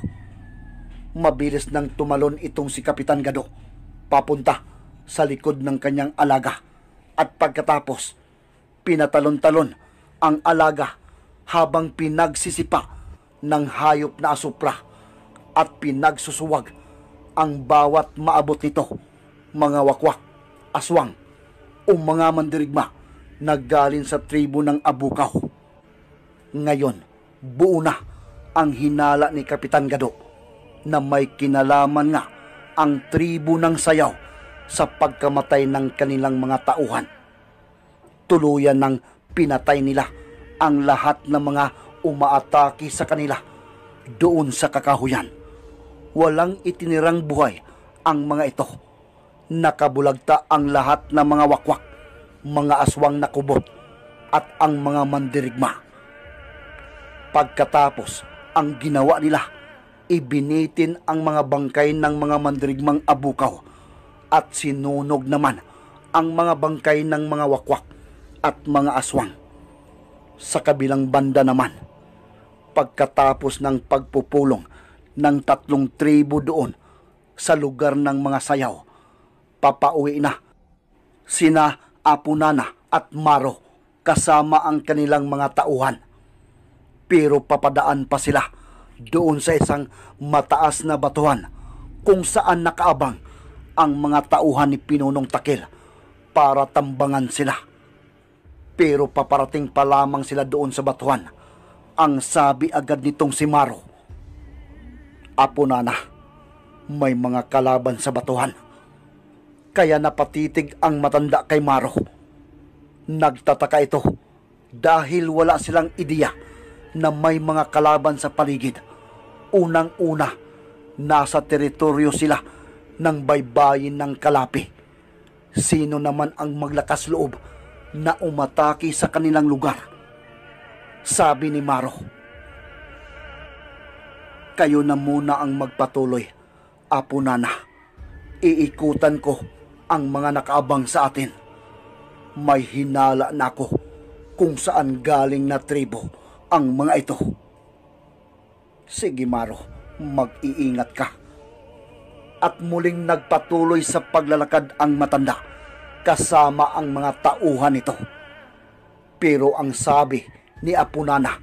Mabilis nang tumalon itong si Kapitan Gado papunta sa likod ng kanyang alaga at pagkatapos pinatalon-talon ang alaga habang pinagsisipa ng hayop na asupra at pinagsusuwag ang bawat maabot nito, mga wakwak, aswang o mga mandirigma na galing sa tribo ng Abukaw. Ngayon, buo na ang hinala ni Kapitan Gado na may kinalaman nga ang tribo ng sayaw sa pagkamatay ng kanilang mga tauhan. Tuluyan ng pinatay nila ang lahat ng mga umaatake sa kanila doon sa kakahuyan. Walang itinirang buhay ang mga ito. Nakabulagta ang lahat ng mga wakwak, mga aswang na kubot, at ang mga mandirigma. Pagkatapos, ang ginawa nila, ibinitin ang mga bangkay ng mga mandirigmang abukaw at sinunog naman ang mga bangkay ng mga wakwak at mga aswang sa kabilang banda naman. Pagkatapos ng pagpupulong ng tatlong tribo doon sa lugar ng mga sayaw, papauwi na sina Apunana at Maro kasama ang kanilang mga tauhan. Pero papadaan pa sila doon sa isang mataas na batuhan kung saan nakaabang ang mga tauhan ni Pinunong Takil para tambangan sila. Pero paparating pa lamang sila doon sa batuhan. Ang sabi agad nitong si Maro. Apo nana, may mga kalaban sa batuhan. Kaya napatitig ang matanda kay Maro. Nagtataka ito dahil wala silang ideya na may mga kalaban sa paligid. Unang-una, nasa teritoryo sila ng baybayin ng kalapi. Sino naman ang maglakas loob na umatake sa kanilang lugar. Sabi ni Maro, Kayo na muna ang magpatuloy, Apo Nana. Iikutan ko ang mga nakaabang sa atin. May hinala na ako kung saan galing na tribo ang mga ito. Sige Maro, mag-iingat ka. At muling nagpatuloy sa paglalakad ang matanda kasama ang mga tauhan ito. Pero ang sabi ni Apunana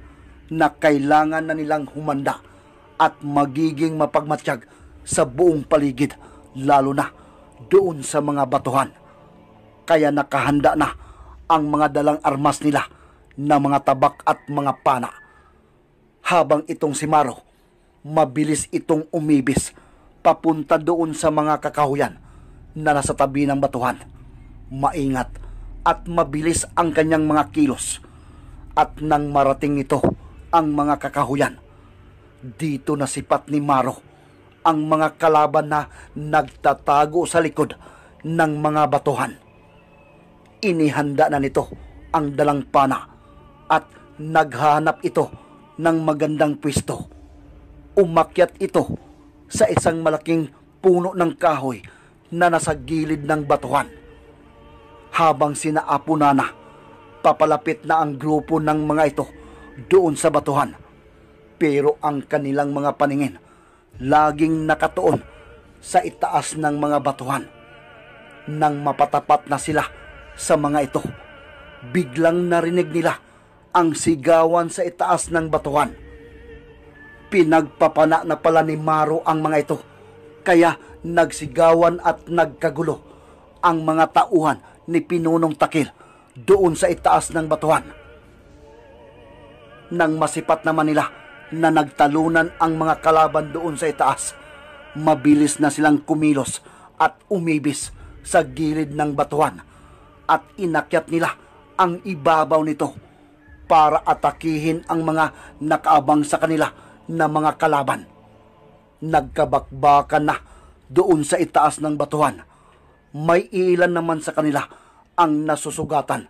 na kailangan na nilang humanda at magiging mapagmatsyag sa buong paligid lalo na doon sa mga batuhan. Kaya nakahanda na ang mga dalang armas nila na mga tabak at mga pana. Habang itong si Maro, mabilis itong umibis papunta doon sa mga kakahuyan na nasa tabi ng batuhan maingat at mabilis ang kanyang mga kilos. At nang marating ito ang mga kakahuyan, dito na sipat ni Maro ang mga kalaban na nagtatago sa likod ng mga batuhan. Inihanda na nito ang dalang pana at naghanap ito ng magandang pwisto. Umakyat ito sa isang malaking puno ng kahoy na nasa gilid ng batuhan habang sina Apo Nana. Papalapit na ang grupo ng mga ito doon sa batuhan. Pero ang kanilang mga paningin laging nakatuon sa itaas ng mga batuhan. Nang mapatapat na sila sa mga ito, biglang narinig nila ang sigawan sa itaas ng batuhan. Pinagpapana na pala ni Maro ang mga ito, kaya nagsigawan at nagkagulo ang mga tauhan ni Pinunong Takil doon sa itaas ng batuhan. Nang masipat naman nila na nagtalunan ang mga kalaban doon sa itaas, mabilis na silang kumilos at umibis sa gilid ng batuhan at inakyat nila ang ibabaw nito para atakihin ang mga nakaabang sa kanila na mga kalaban. Nagkabakbakan na doon sa itaas ng batuhan may ilan naman sa kanila ang nasusugatan.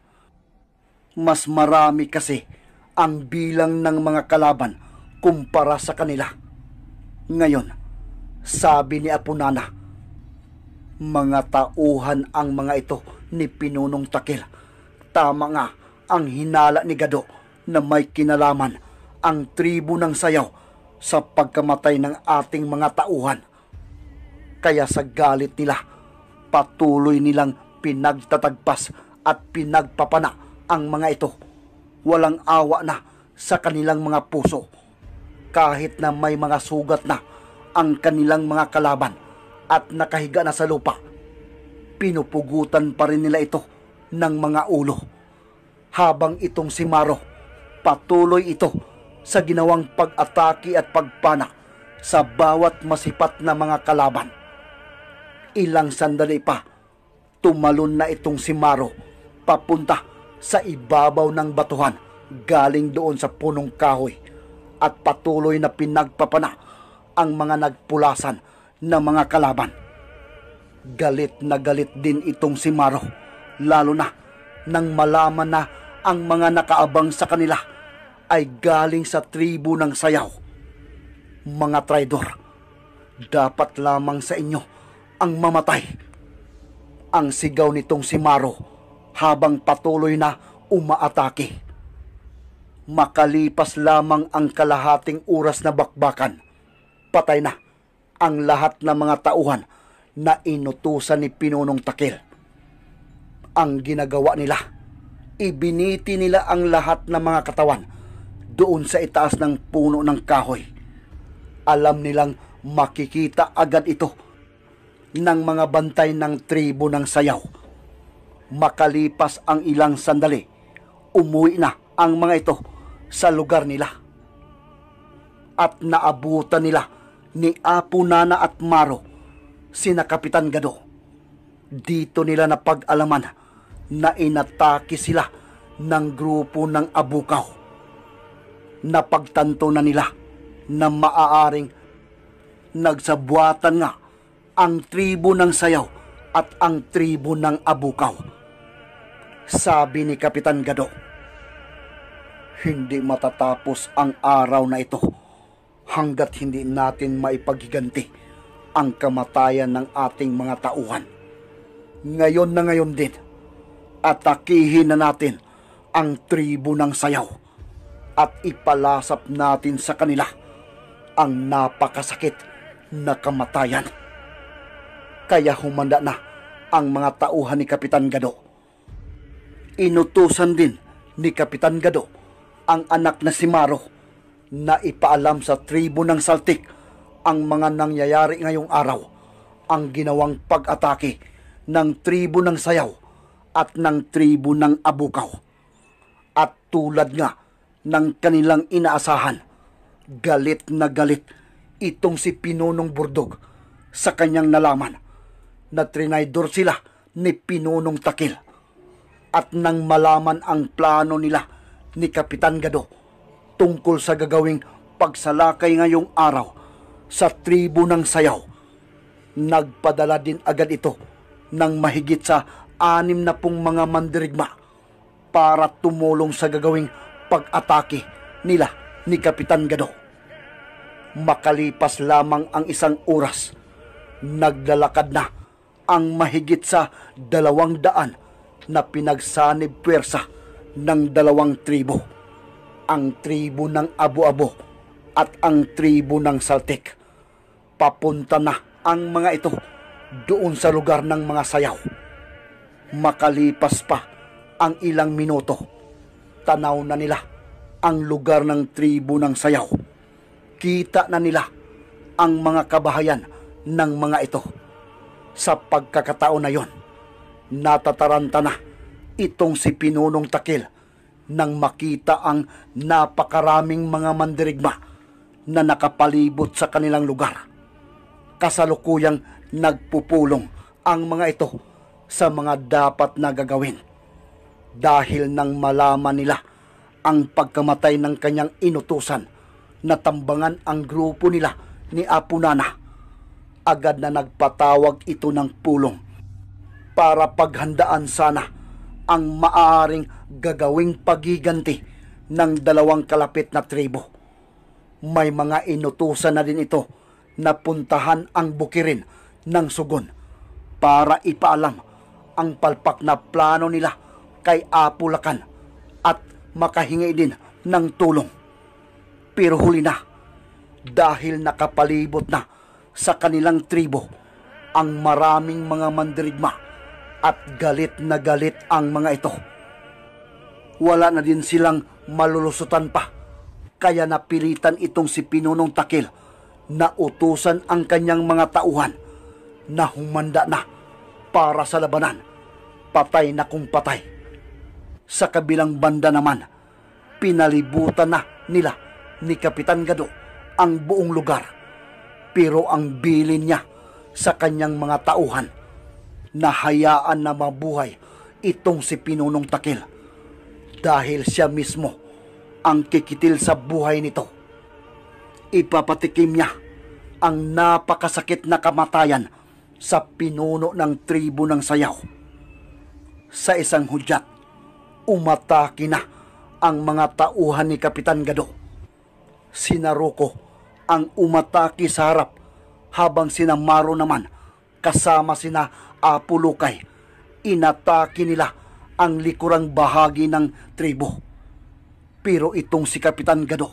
Mas marami kasi ang bilang ng mga kalaban kumpara sa kanila. Ngayon, sabi ni Apunana, mga tauhan ang mga ito ni Pinunong Takil. Tama nga ang hinala ni Gado na may kinalaman ang tribo ng sayaw sa pagkamatay ng ating mga tauhan. Kaya sa galit nila, patuloy nilang pinagtatagpas at pinagpapana ang mga ito. Walang awa na sa kanilang mga puso kahit na may mga sugat na ang kanilang mga kalaban at nakahiga na sa lupa. Pinupugutan pa rin nila ito ng mga ulo. Habang itong si Maro, patuloy ito sa ginawang pag-atake at pagpana sa bawat masipat na mga kalaban. Ilang sandali pa, tumalon na itong si Maro papunta sa ibabaw ng batuhan galing doon sa punong kahoy at patuloy na pinagpapana ang mga nagpulasan ng mga kalaban. Galit na galit din itong si Maro lalo na nang malaman na ang mga nakaabang sa kanila ay galing sa tribu ng sayaw. Mga traidor, dapat lamang sa inyo ang mamatay. Ang sigaw nitong si Maro habang patuloy na umaatake. Makalipas lamang ang kalahating oras na bakbakan, patay na ang lahat ng mga tauhan na inutusan ni Pinunong Takil. Ang ginagawa nila, ibiniti nila ang lahat ng mga katawan doon sa itaas ng puno ng kahoy. Alam nilang makikita agad ito ng mga bantay ng tribo ng sayaw. Makalipas ang ilang sandali, umuwi na ang mga ito sa lugar nila. At naabutan nila ni Apo Nana at Maro, sina Kapitan Gado. Dito nila napag-alaman na inatake sila ng grupo ng abukaw. Napagtanto na nila na maaaring nagsabuatan nga ang tribo ng Sayaw at ang tribo ng Abukaw. Sabi ni Kapitan Gado, hindi matatapos ang araw na ito hanggat hindi natin maipaghiganti ang kamatayan ng ating mga tauhan. Ngayon na ngayon din, atakihin na natin ang tribo ng sayaw at ipalasap natin sa kanila ang napakasakit na kamatayan kaya humanda na ang mga tauhan ni Kapitan Gado. Inutusan din ni Kapitan Gado ang anak na si Maro na ipaalam sa tribo ng Saltik ang mga nangyayari ngayong araw, ang ginawang pag-atake ng tribo ng Sayaw at ng tribo ng Abukaw. At tulad nga ng kanilang inaasahan, galit na galit itong si Pinunong Burdog sa kanyang nalaman na trinaydor sila ni Pinunong Takil. At nang malaman ang plano nila ni Kapitan Gado tungkol sa gagawing pagsalakay ngayong araw sa tribo ng sayaw, nagpadala din agad ito ng mahigit sa anim na pong mga mandirigma para tumulong sa gagawing pag-atake nila ni Kapitan Gado. Makalipas lamang ang isang oras, naglalakad na ang mahigit sa dalawang daan na pinagsanib pwersa ng dalawang tribo. Ang tribo ng Abo-Abo at ang tribo ng Saltik. Papunta na ang mga ito doon sa lugar ng mga sayaw. Makalipas pa ang ilang minuto, tanaw na nila ang lugar ng tribo ng sayaw. Kita na nila ang mga kabahayan ng mga ito sa pagkakataon na yon, natataranta na itong si Pinunong Takil nang makita ang napakaraming mga mandirigma na nakapalibot sa kanilang lugar. Kasalukuyang nagpupulong ang mga ito sa mga dapat na gagawin dahil nang malaman nila ang pagkamatay ng kanyang inutusan natambangan ang grupo nila ni Apunana agad na nagpatawag ito ng pulong para paghandaan sana ang maaring gagawing pagiganti ng dalawang kalapit na tribo. May mga inutusan na din ito na puntahan ang bukirin ng sugon para ipaalam ang palpak na plano nila kay Apulakan at makahingi din ng tulong. Pero huli na dahil nakapalibot na sa kanilang tribo ang maraming mga mandirigma at galit na galit ang mga ito. Wala na din silang malulusutan pa kaya napilitan itong si Pinunong Takil na utusan ang kanyang mga tauhan na humanda na para sa labanan. Patay na kung patay. Sa kabilang banda naman, pinalibutan na nila ni Kapitan Gado ang buong lugar pero ang bilin niya sa kanyang mga tauhan na hayaan na mabuhay itong si Pinunong Takil dahil siya mismo ang kikitil sa buhay nito. Ipapatikim niya ang napakasakit na kamatayan sa pinuno ng tribo ng sayaw. Sa isang hudyat, umatake na ang mga tauhan ni Kapitan Gado. Sinaroko ang umataki sa harap habang sina Maro naman kasama sina Apulukay. Inatake nila ang likurang bahagi ng tribo. Pero itong si Kapitan Gado,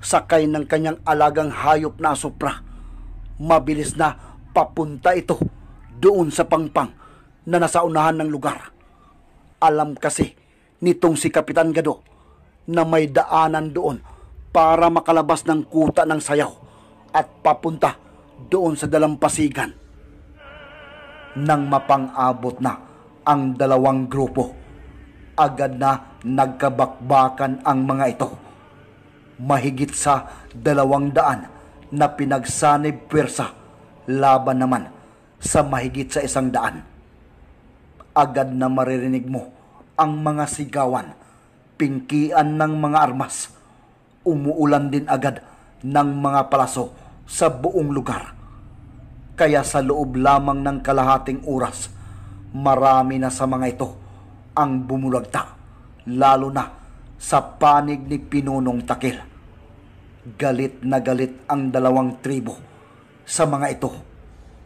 sakay ng kanyang alagang hayop na sopra, mabilis na papunta ito doon sa pangpang na nasa unahan ng lugar. Alam kasi nitong si Kapitan Gado na may daanan doon para makalabas ng kuta ng sayaw at papunta doon sa dalampasigan. Nang mapang-abot na ang dalawang grupo, agad na nagkabakbakan ang mga ito. Mahigit sa dalawang daan na pinagsanib pwersa laban naman sa mahigit sa isang daan. Agad na maririnig mo ang mga sigawan, pingkian ng mga armas, umuulan din agad ng mga palaso sa buong lugar. Kaya sa loob lamang ng kalahating oras, marami na sa mga ito ang bumulagta, lalo na sa panig ni Pinunong Takil. Galit na galit ang dalawang tribo sa mga ito.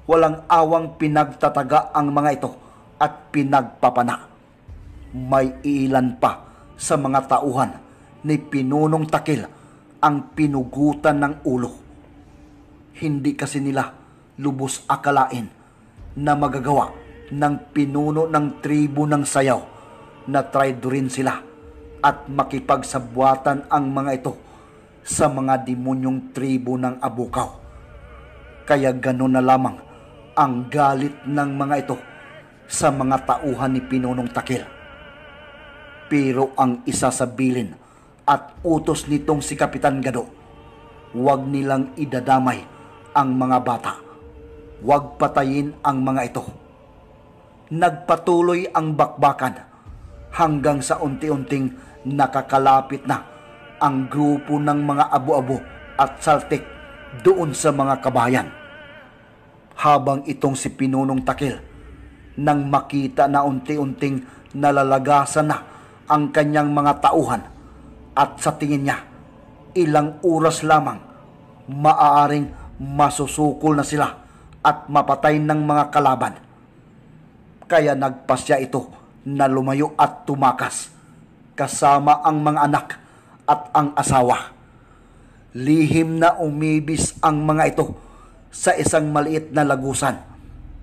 Walang awang pinagtataga ang mga ito at pinagpapana. May ilan pa sa mga tauhan ni Pinunong Takil ang pinugutan ng ulo. Hindi kasi nila lubos akalain na magagawa ng pinuno ng tribo ng sayaw na tried rin sila at makipagsabwatan ang mga ito sa mga demonyong tribo ng abukaw. Kaya ganoon na lamang ang galit ng mga ito sa mga tauhan ni Pinunong Takil. Pero ang isa sa bilin at utos nitong si Kapitan Gado. Huwag nilang idadamay ang mga bata. Huwag patayin ang mga ito. Nagpatuloy ang bakbakan hanggang sa unti-unting nakakalapit na ang grupo ng mga abo-abo at saltik doon sa mga kabayan. Habang itong si Pinunong Takil nang makita na unti-unting nalalagasan na ang kanyang mga tauhan at sa tingin niya, ilang oras lamang maaaring masusukol na sila at mapatay ng mga kalaban. Kaya nagpasya ito na lumayo at tumakas kasama ang mga anak at ang asawa. Lihim na umibis ang mga ito sa isang maliit na lagusan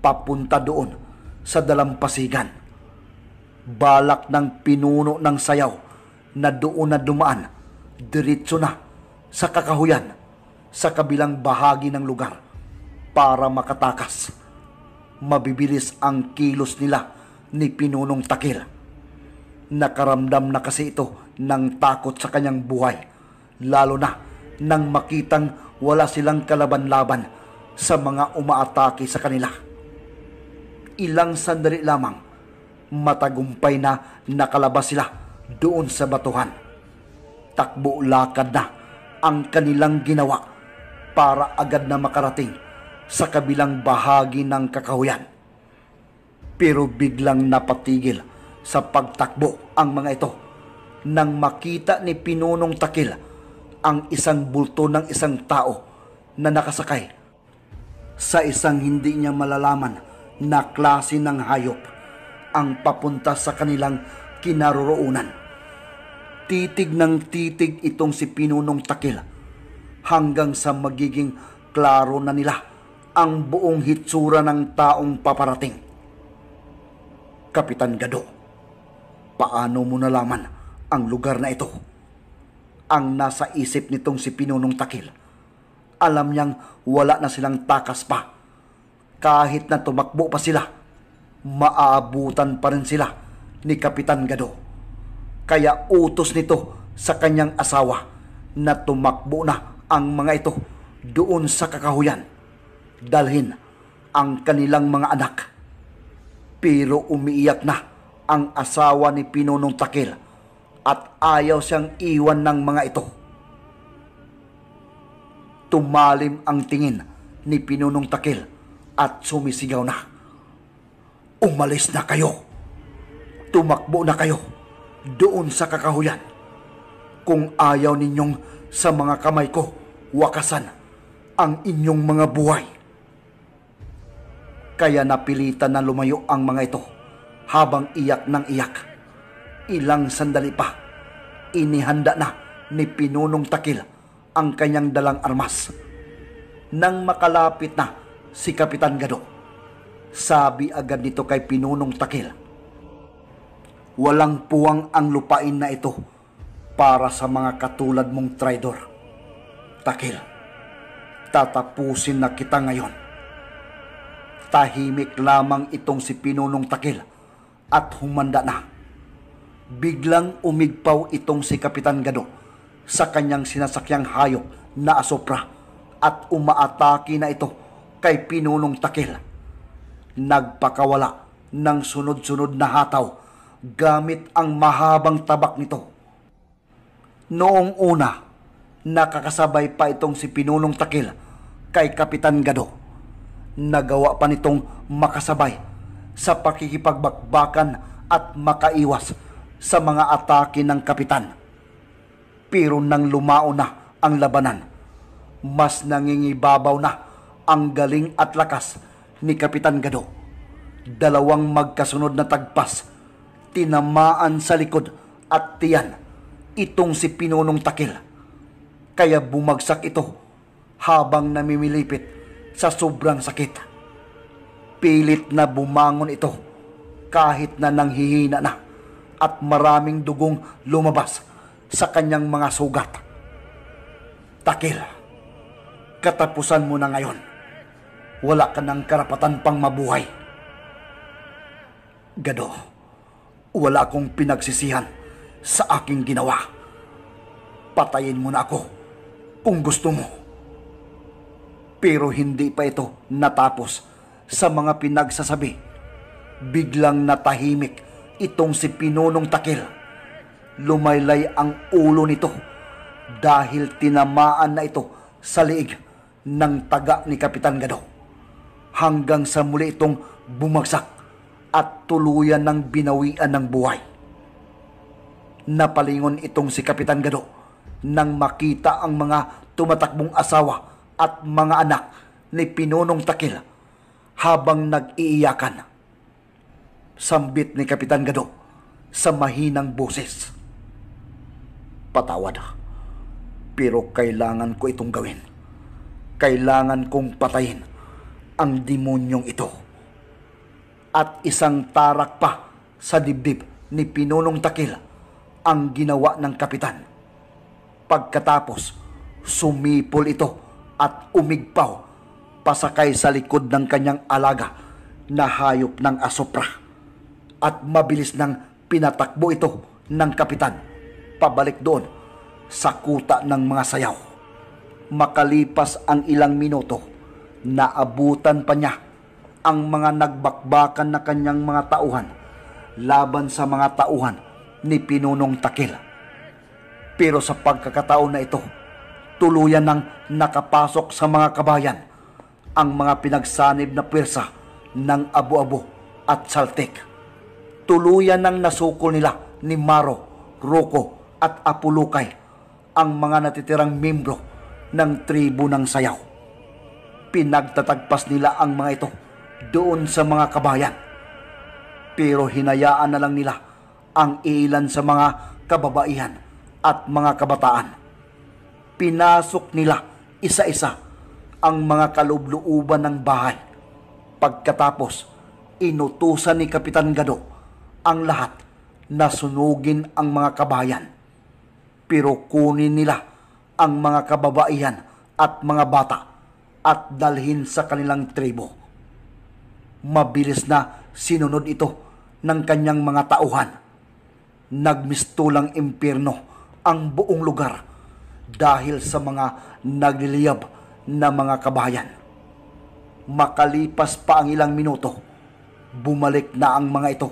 papunta doon sa dalampasigan. Balak ng pinuno ng sayaw na doon na dumaan, diretso na sa kakahuyan sa kabilang bahagi ng lugar para makatakas. Mabibilis ang kilos nila ni Pinunong Takir. Nakaramdam na kasi ito ng takot sa kanyang buhay, lalo na nang makitang wala silang kalaban-laban sa mga umaatake sa kanila. Ilang sandali lamang, matagumpay na nakalabas sila doon sa batuhan. Takbo lakad na ang kanilang ginawa para agad na makarating sa kabilang bahagi ng kakahuyan. Pero biglang napatigil sa pagtakbo ang mga ito nang makita ni Pinunong Takil ang isang bulto ng isang tao na nakasakay sa isang hindi niya malalaman na klase ng hayop ang papunta sa kanilang kinaroroonan titig ng titig itong si Pinunong Takil hanggang sa magiging klaro na nila ang buong hitsura ng taong paparating. Kapitan Gado, paano mo nalaman ang lugar na ito? Ang nasa isip nitong si Pinunong Takil, alam niyang wala na silang takas pa. Kahit na tumakbo pa sila, maaabutan pa rin sila ni Kapitan Gado kaya utos nito sa kanyang asawa na tumakbo na ang mga ito doon sa kakahuyan. Dalhin ang kanilang mga anak. Pero umiiyak na ang asawa ni Pinunong Takil at ayaw siyang iwan ng mga ito. Tumalim ang tingin ni Pinunong Takil at sumisigaw na. Umalis na kayo! Tumakbo na kayo! doon sa kakahuyan. Kung ayaw ninyong sa mga kamay ko wakasan ang inyong mga buhay. Kaya napilitan na lumayo ang mga ito habang iyak ng iyak. Ilang sandali pa, inihanda na ni Pinunong Takil ang kanyang dalang armas. Nang makalapit na si Kapitan Gado, sabi agad nito kay Pinunong Takil, walang puwang ang lupain na ito para sa mga katulad mong traidor. Takil, tatapusin na kita ngayon. Tahimik lamang itong si Pinunong Takil at humanda na. Biglang umigpaw itong si Kapitan Gado sa kanyang sinasakyang hayop na asopra at umaatake na ito kay Pinunong Takil. Nagpakawala ng sunod-sunod na hataw gamit ang mahabang tabak nito. Noong una, nakakasabay pa itong si Pinulong Takil kay Kapitan Gado. Nagawa pa nitong makasabay sa pakikipagbakbakan at makaiwas sa mga atake ng kapitan. Pero nang lumao na ang labanan, mas nangingibabaw na ang galing at lakas ni Kapitan Gado. Dalawang magkasunod na tagpas tinamaan sa likod at tiyan itong si Pinunong Takil. Kaya bumagsak ito habang namimilipit sa sobrang sakit. Pilit na bumangon ito kahit na nanghihina na at maraming dugong lumabas sa kanyang mga sugat. Takil, katapusan mo na ngayon. Wala ka ng karapatan pang mabuhay. Gado. Wala akong pinagsisihan sa aking ginawa. Patayin mo na ako kung gusto mo. Pero hindi pa ito natapos sa mga pinagsasabi. Biglang natahimik itong si Pinunong Takil. Lumaylay ang ulo nito dahil tinamaan na ito sa liig ng taga ni Kapitan Gado. Hanggang sa muli itong bumagsak at tuluyan ng binawian ng buhay. Napalingon itong si Kapitan Gado nang makita ang mga tumatakbong asawa at mga anak ni Pinunong Takil habang nag-iiyakan. Sambit ni Kapitan Gado sa mahinang boses. Patawad, pero kailangan ko itong gawin. Kailangan kong patayin ang demonyong ito at isang tarak pa sa dibdib ni Pinunong Takil ang ginawa ng kapitan. Pagkatapos, sumipol ito at umigpaw pasakay sa likod ng kanyang alaga na hayop ng asopra at mabilis nang pinatakbo ito ng kapitan pabalik doon sa kuta ng mga sayaw. Makalipas ang ilang minuto, naabutan pa niya ang mga nagbakbakan na kanyang mga tauhan laban sa mga tauhan ni Pinunong Takil. Pero sa pagkakataon na ito, tuluyan ng nakapasok sa mga kabayan ang mga pinagsanib na pwersa ng Abu-Abu at Saltik. Tuluyan ng nasuko nila ni Maro, Roko at Apulukay ang mga natitirang membro ng tribu ng Sayaw. Pinagtatagpas nila ang mga ito doon sa mga kabayan. Pero hinayaan na lang nila ang ilan sa mga kababaihan at mga kabataan. Pinasok nila isa-isa ang mga kalubluuban ng bahay. Pagkatapos, inutusan ni Kapitan Gado ang lahat na sunugin ang mga kabayan. Pero kunin nila ang mga kababaihan at mga bata at dalhin sa kanilang tribo mabilis na sinunod ito ng kanyang mga tauhan. Nagmistulang impyerno ang buong lugar dahil sa mga nagliliyab na mga kabayan. Makalipas pa ang ilang minuto, bumalik na ang mga ito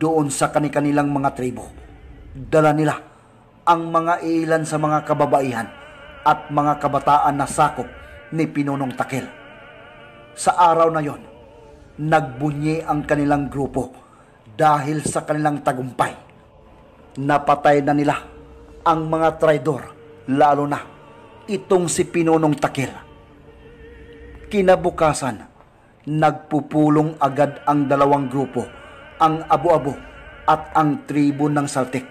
doon sa kanilang mga tribo. Dala nila ang mga ilan sa mga kababaihan at mga kabataan na sakop ni Pinunong Takil. Sa araw na yon, nagbunye ang kanilang grupo dahil sa kanilang tagumpay. Napatay na nila ang mga traidor, lalo na itong si Pinunong Takil. Kinabukasan, nagpupulong agad ang dalawang grupo, ang Abo-Abo at ang tribo ng Saltik.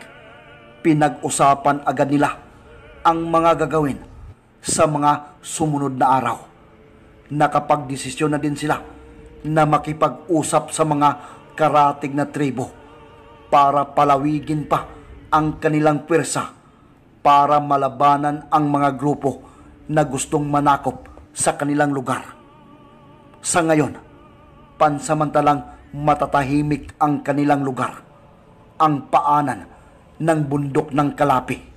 Pinag-usapan agad nila ang mga gagawin sa mga sumunod na araw. Nakapagdesisyon na din sila na makipag-usap sa mga karating na tribo para palawigin pa ang kanilang pwersa para malabanan ang mga grupo na gustong manakop sa kanilang lugar. Sa ngayon, pansamantalang matatahimik ang kanilang lugar, ang paanan ng bundok ng Kalapi.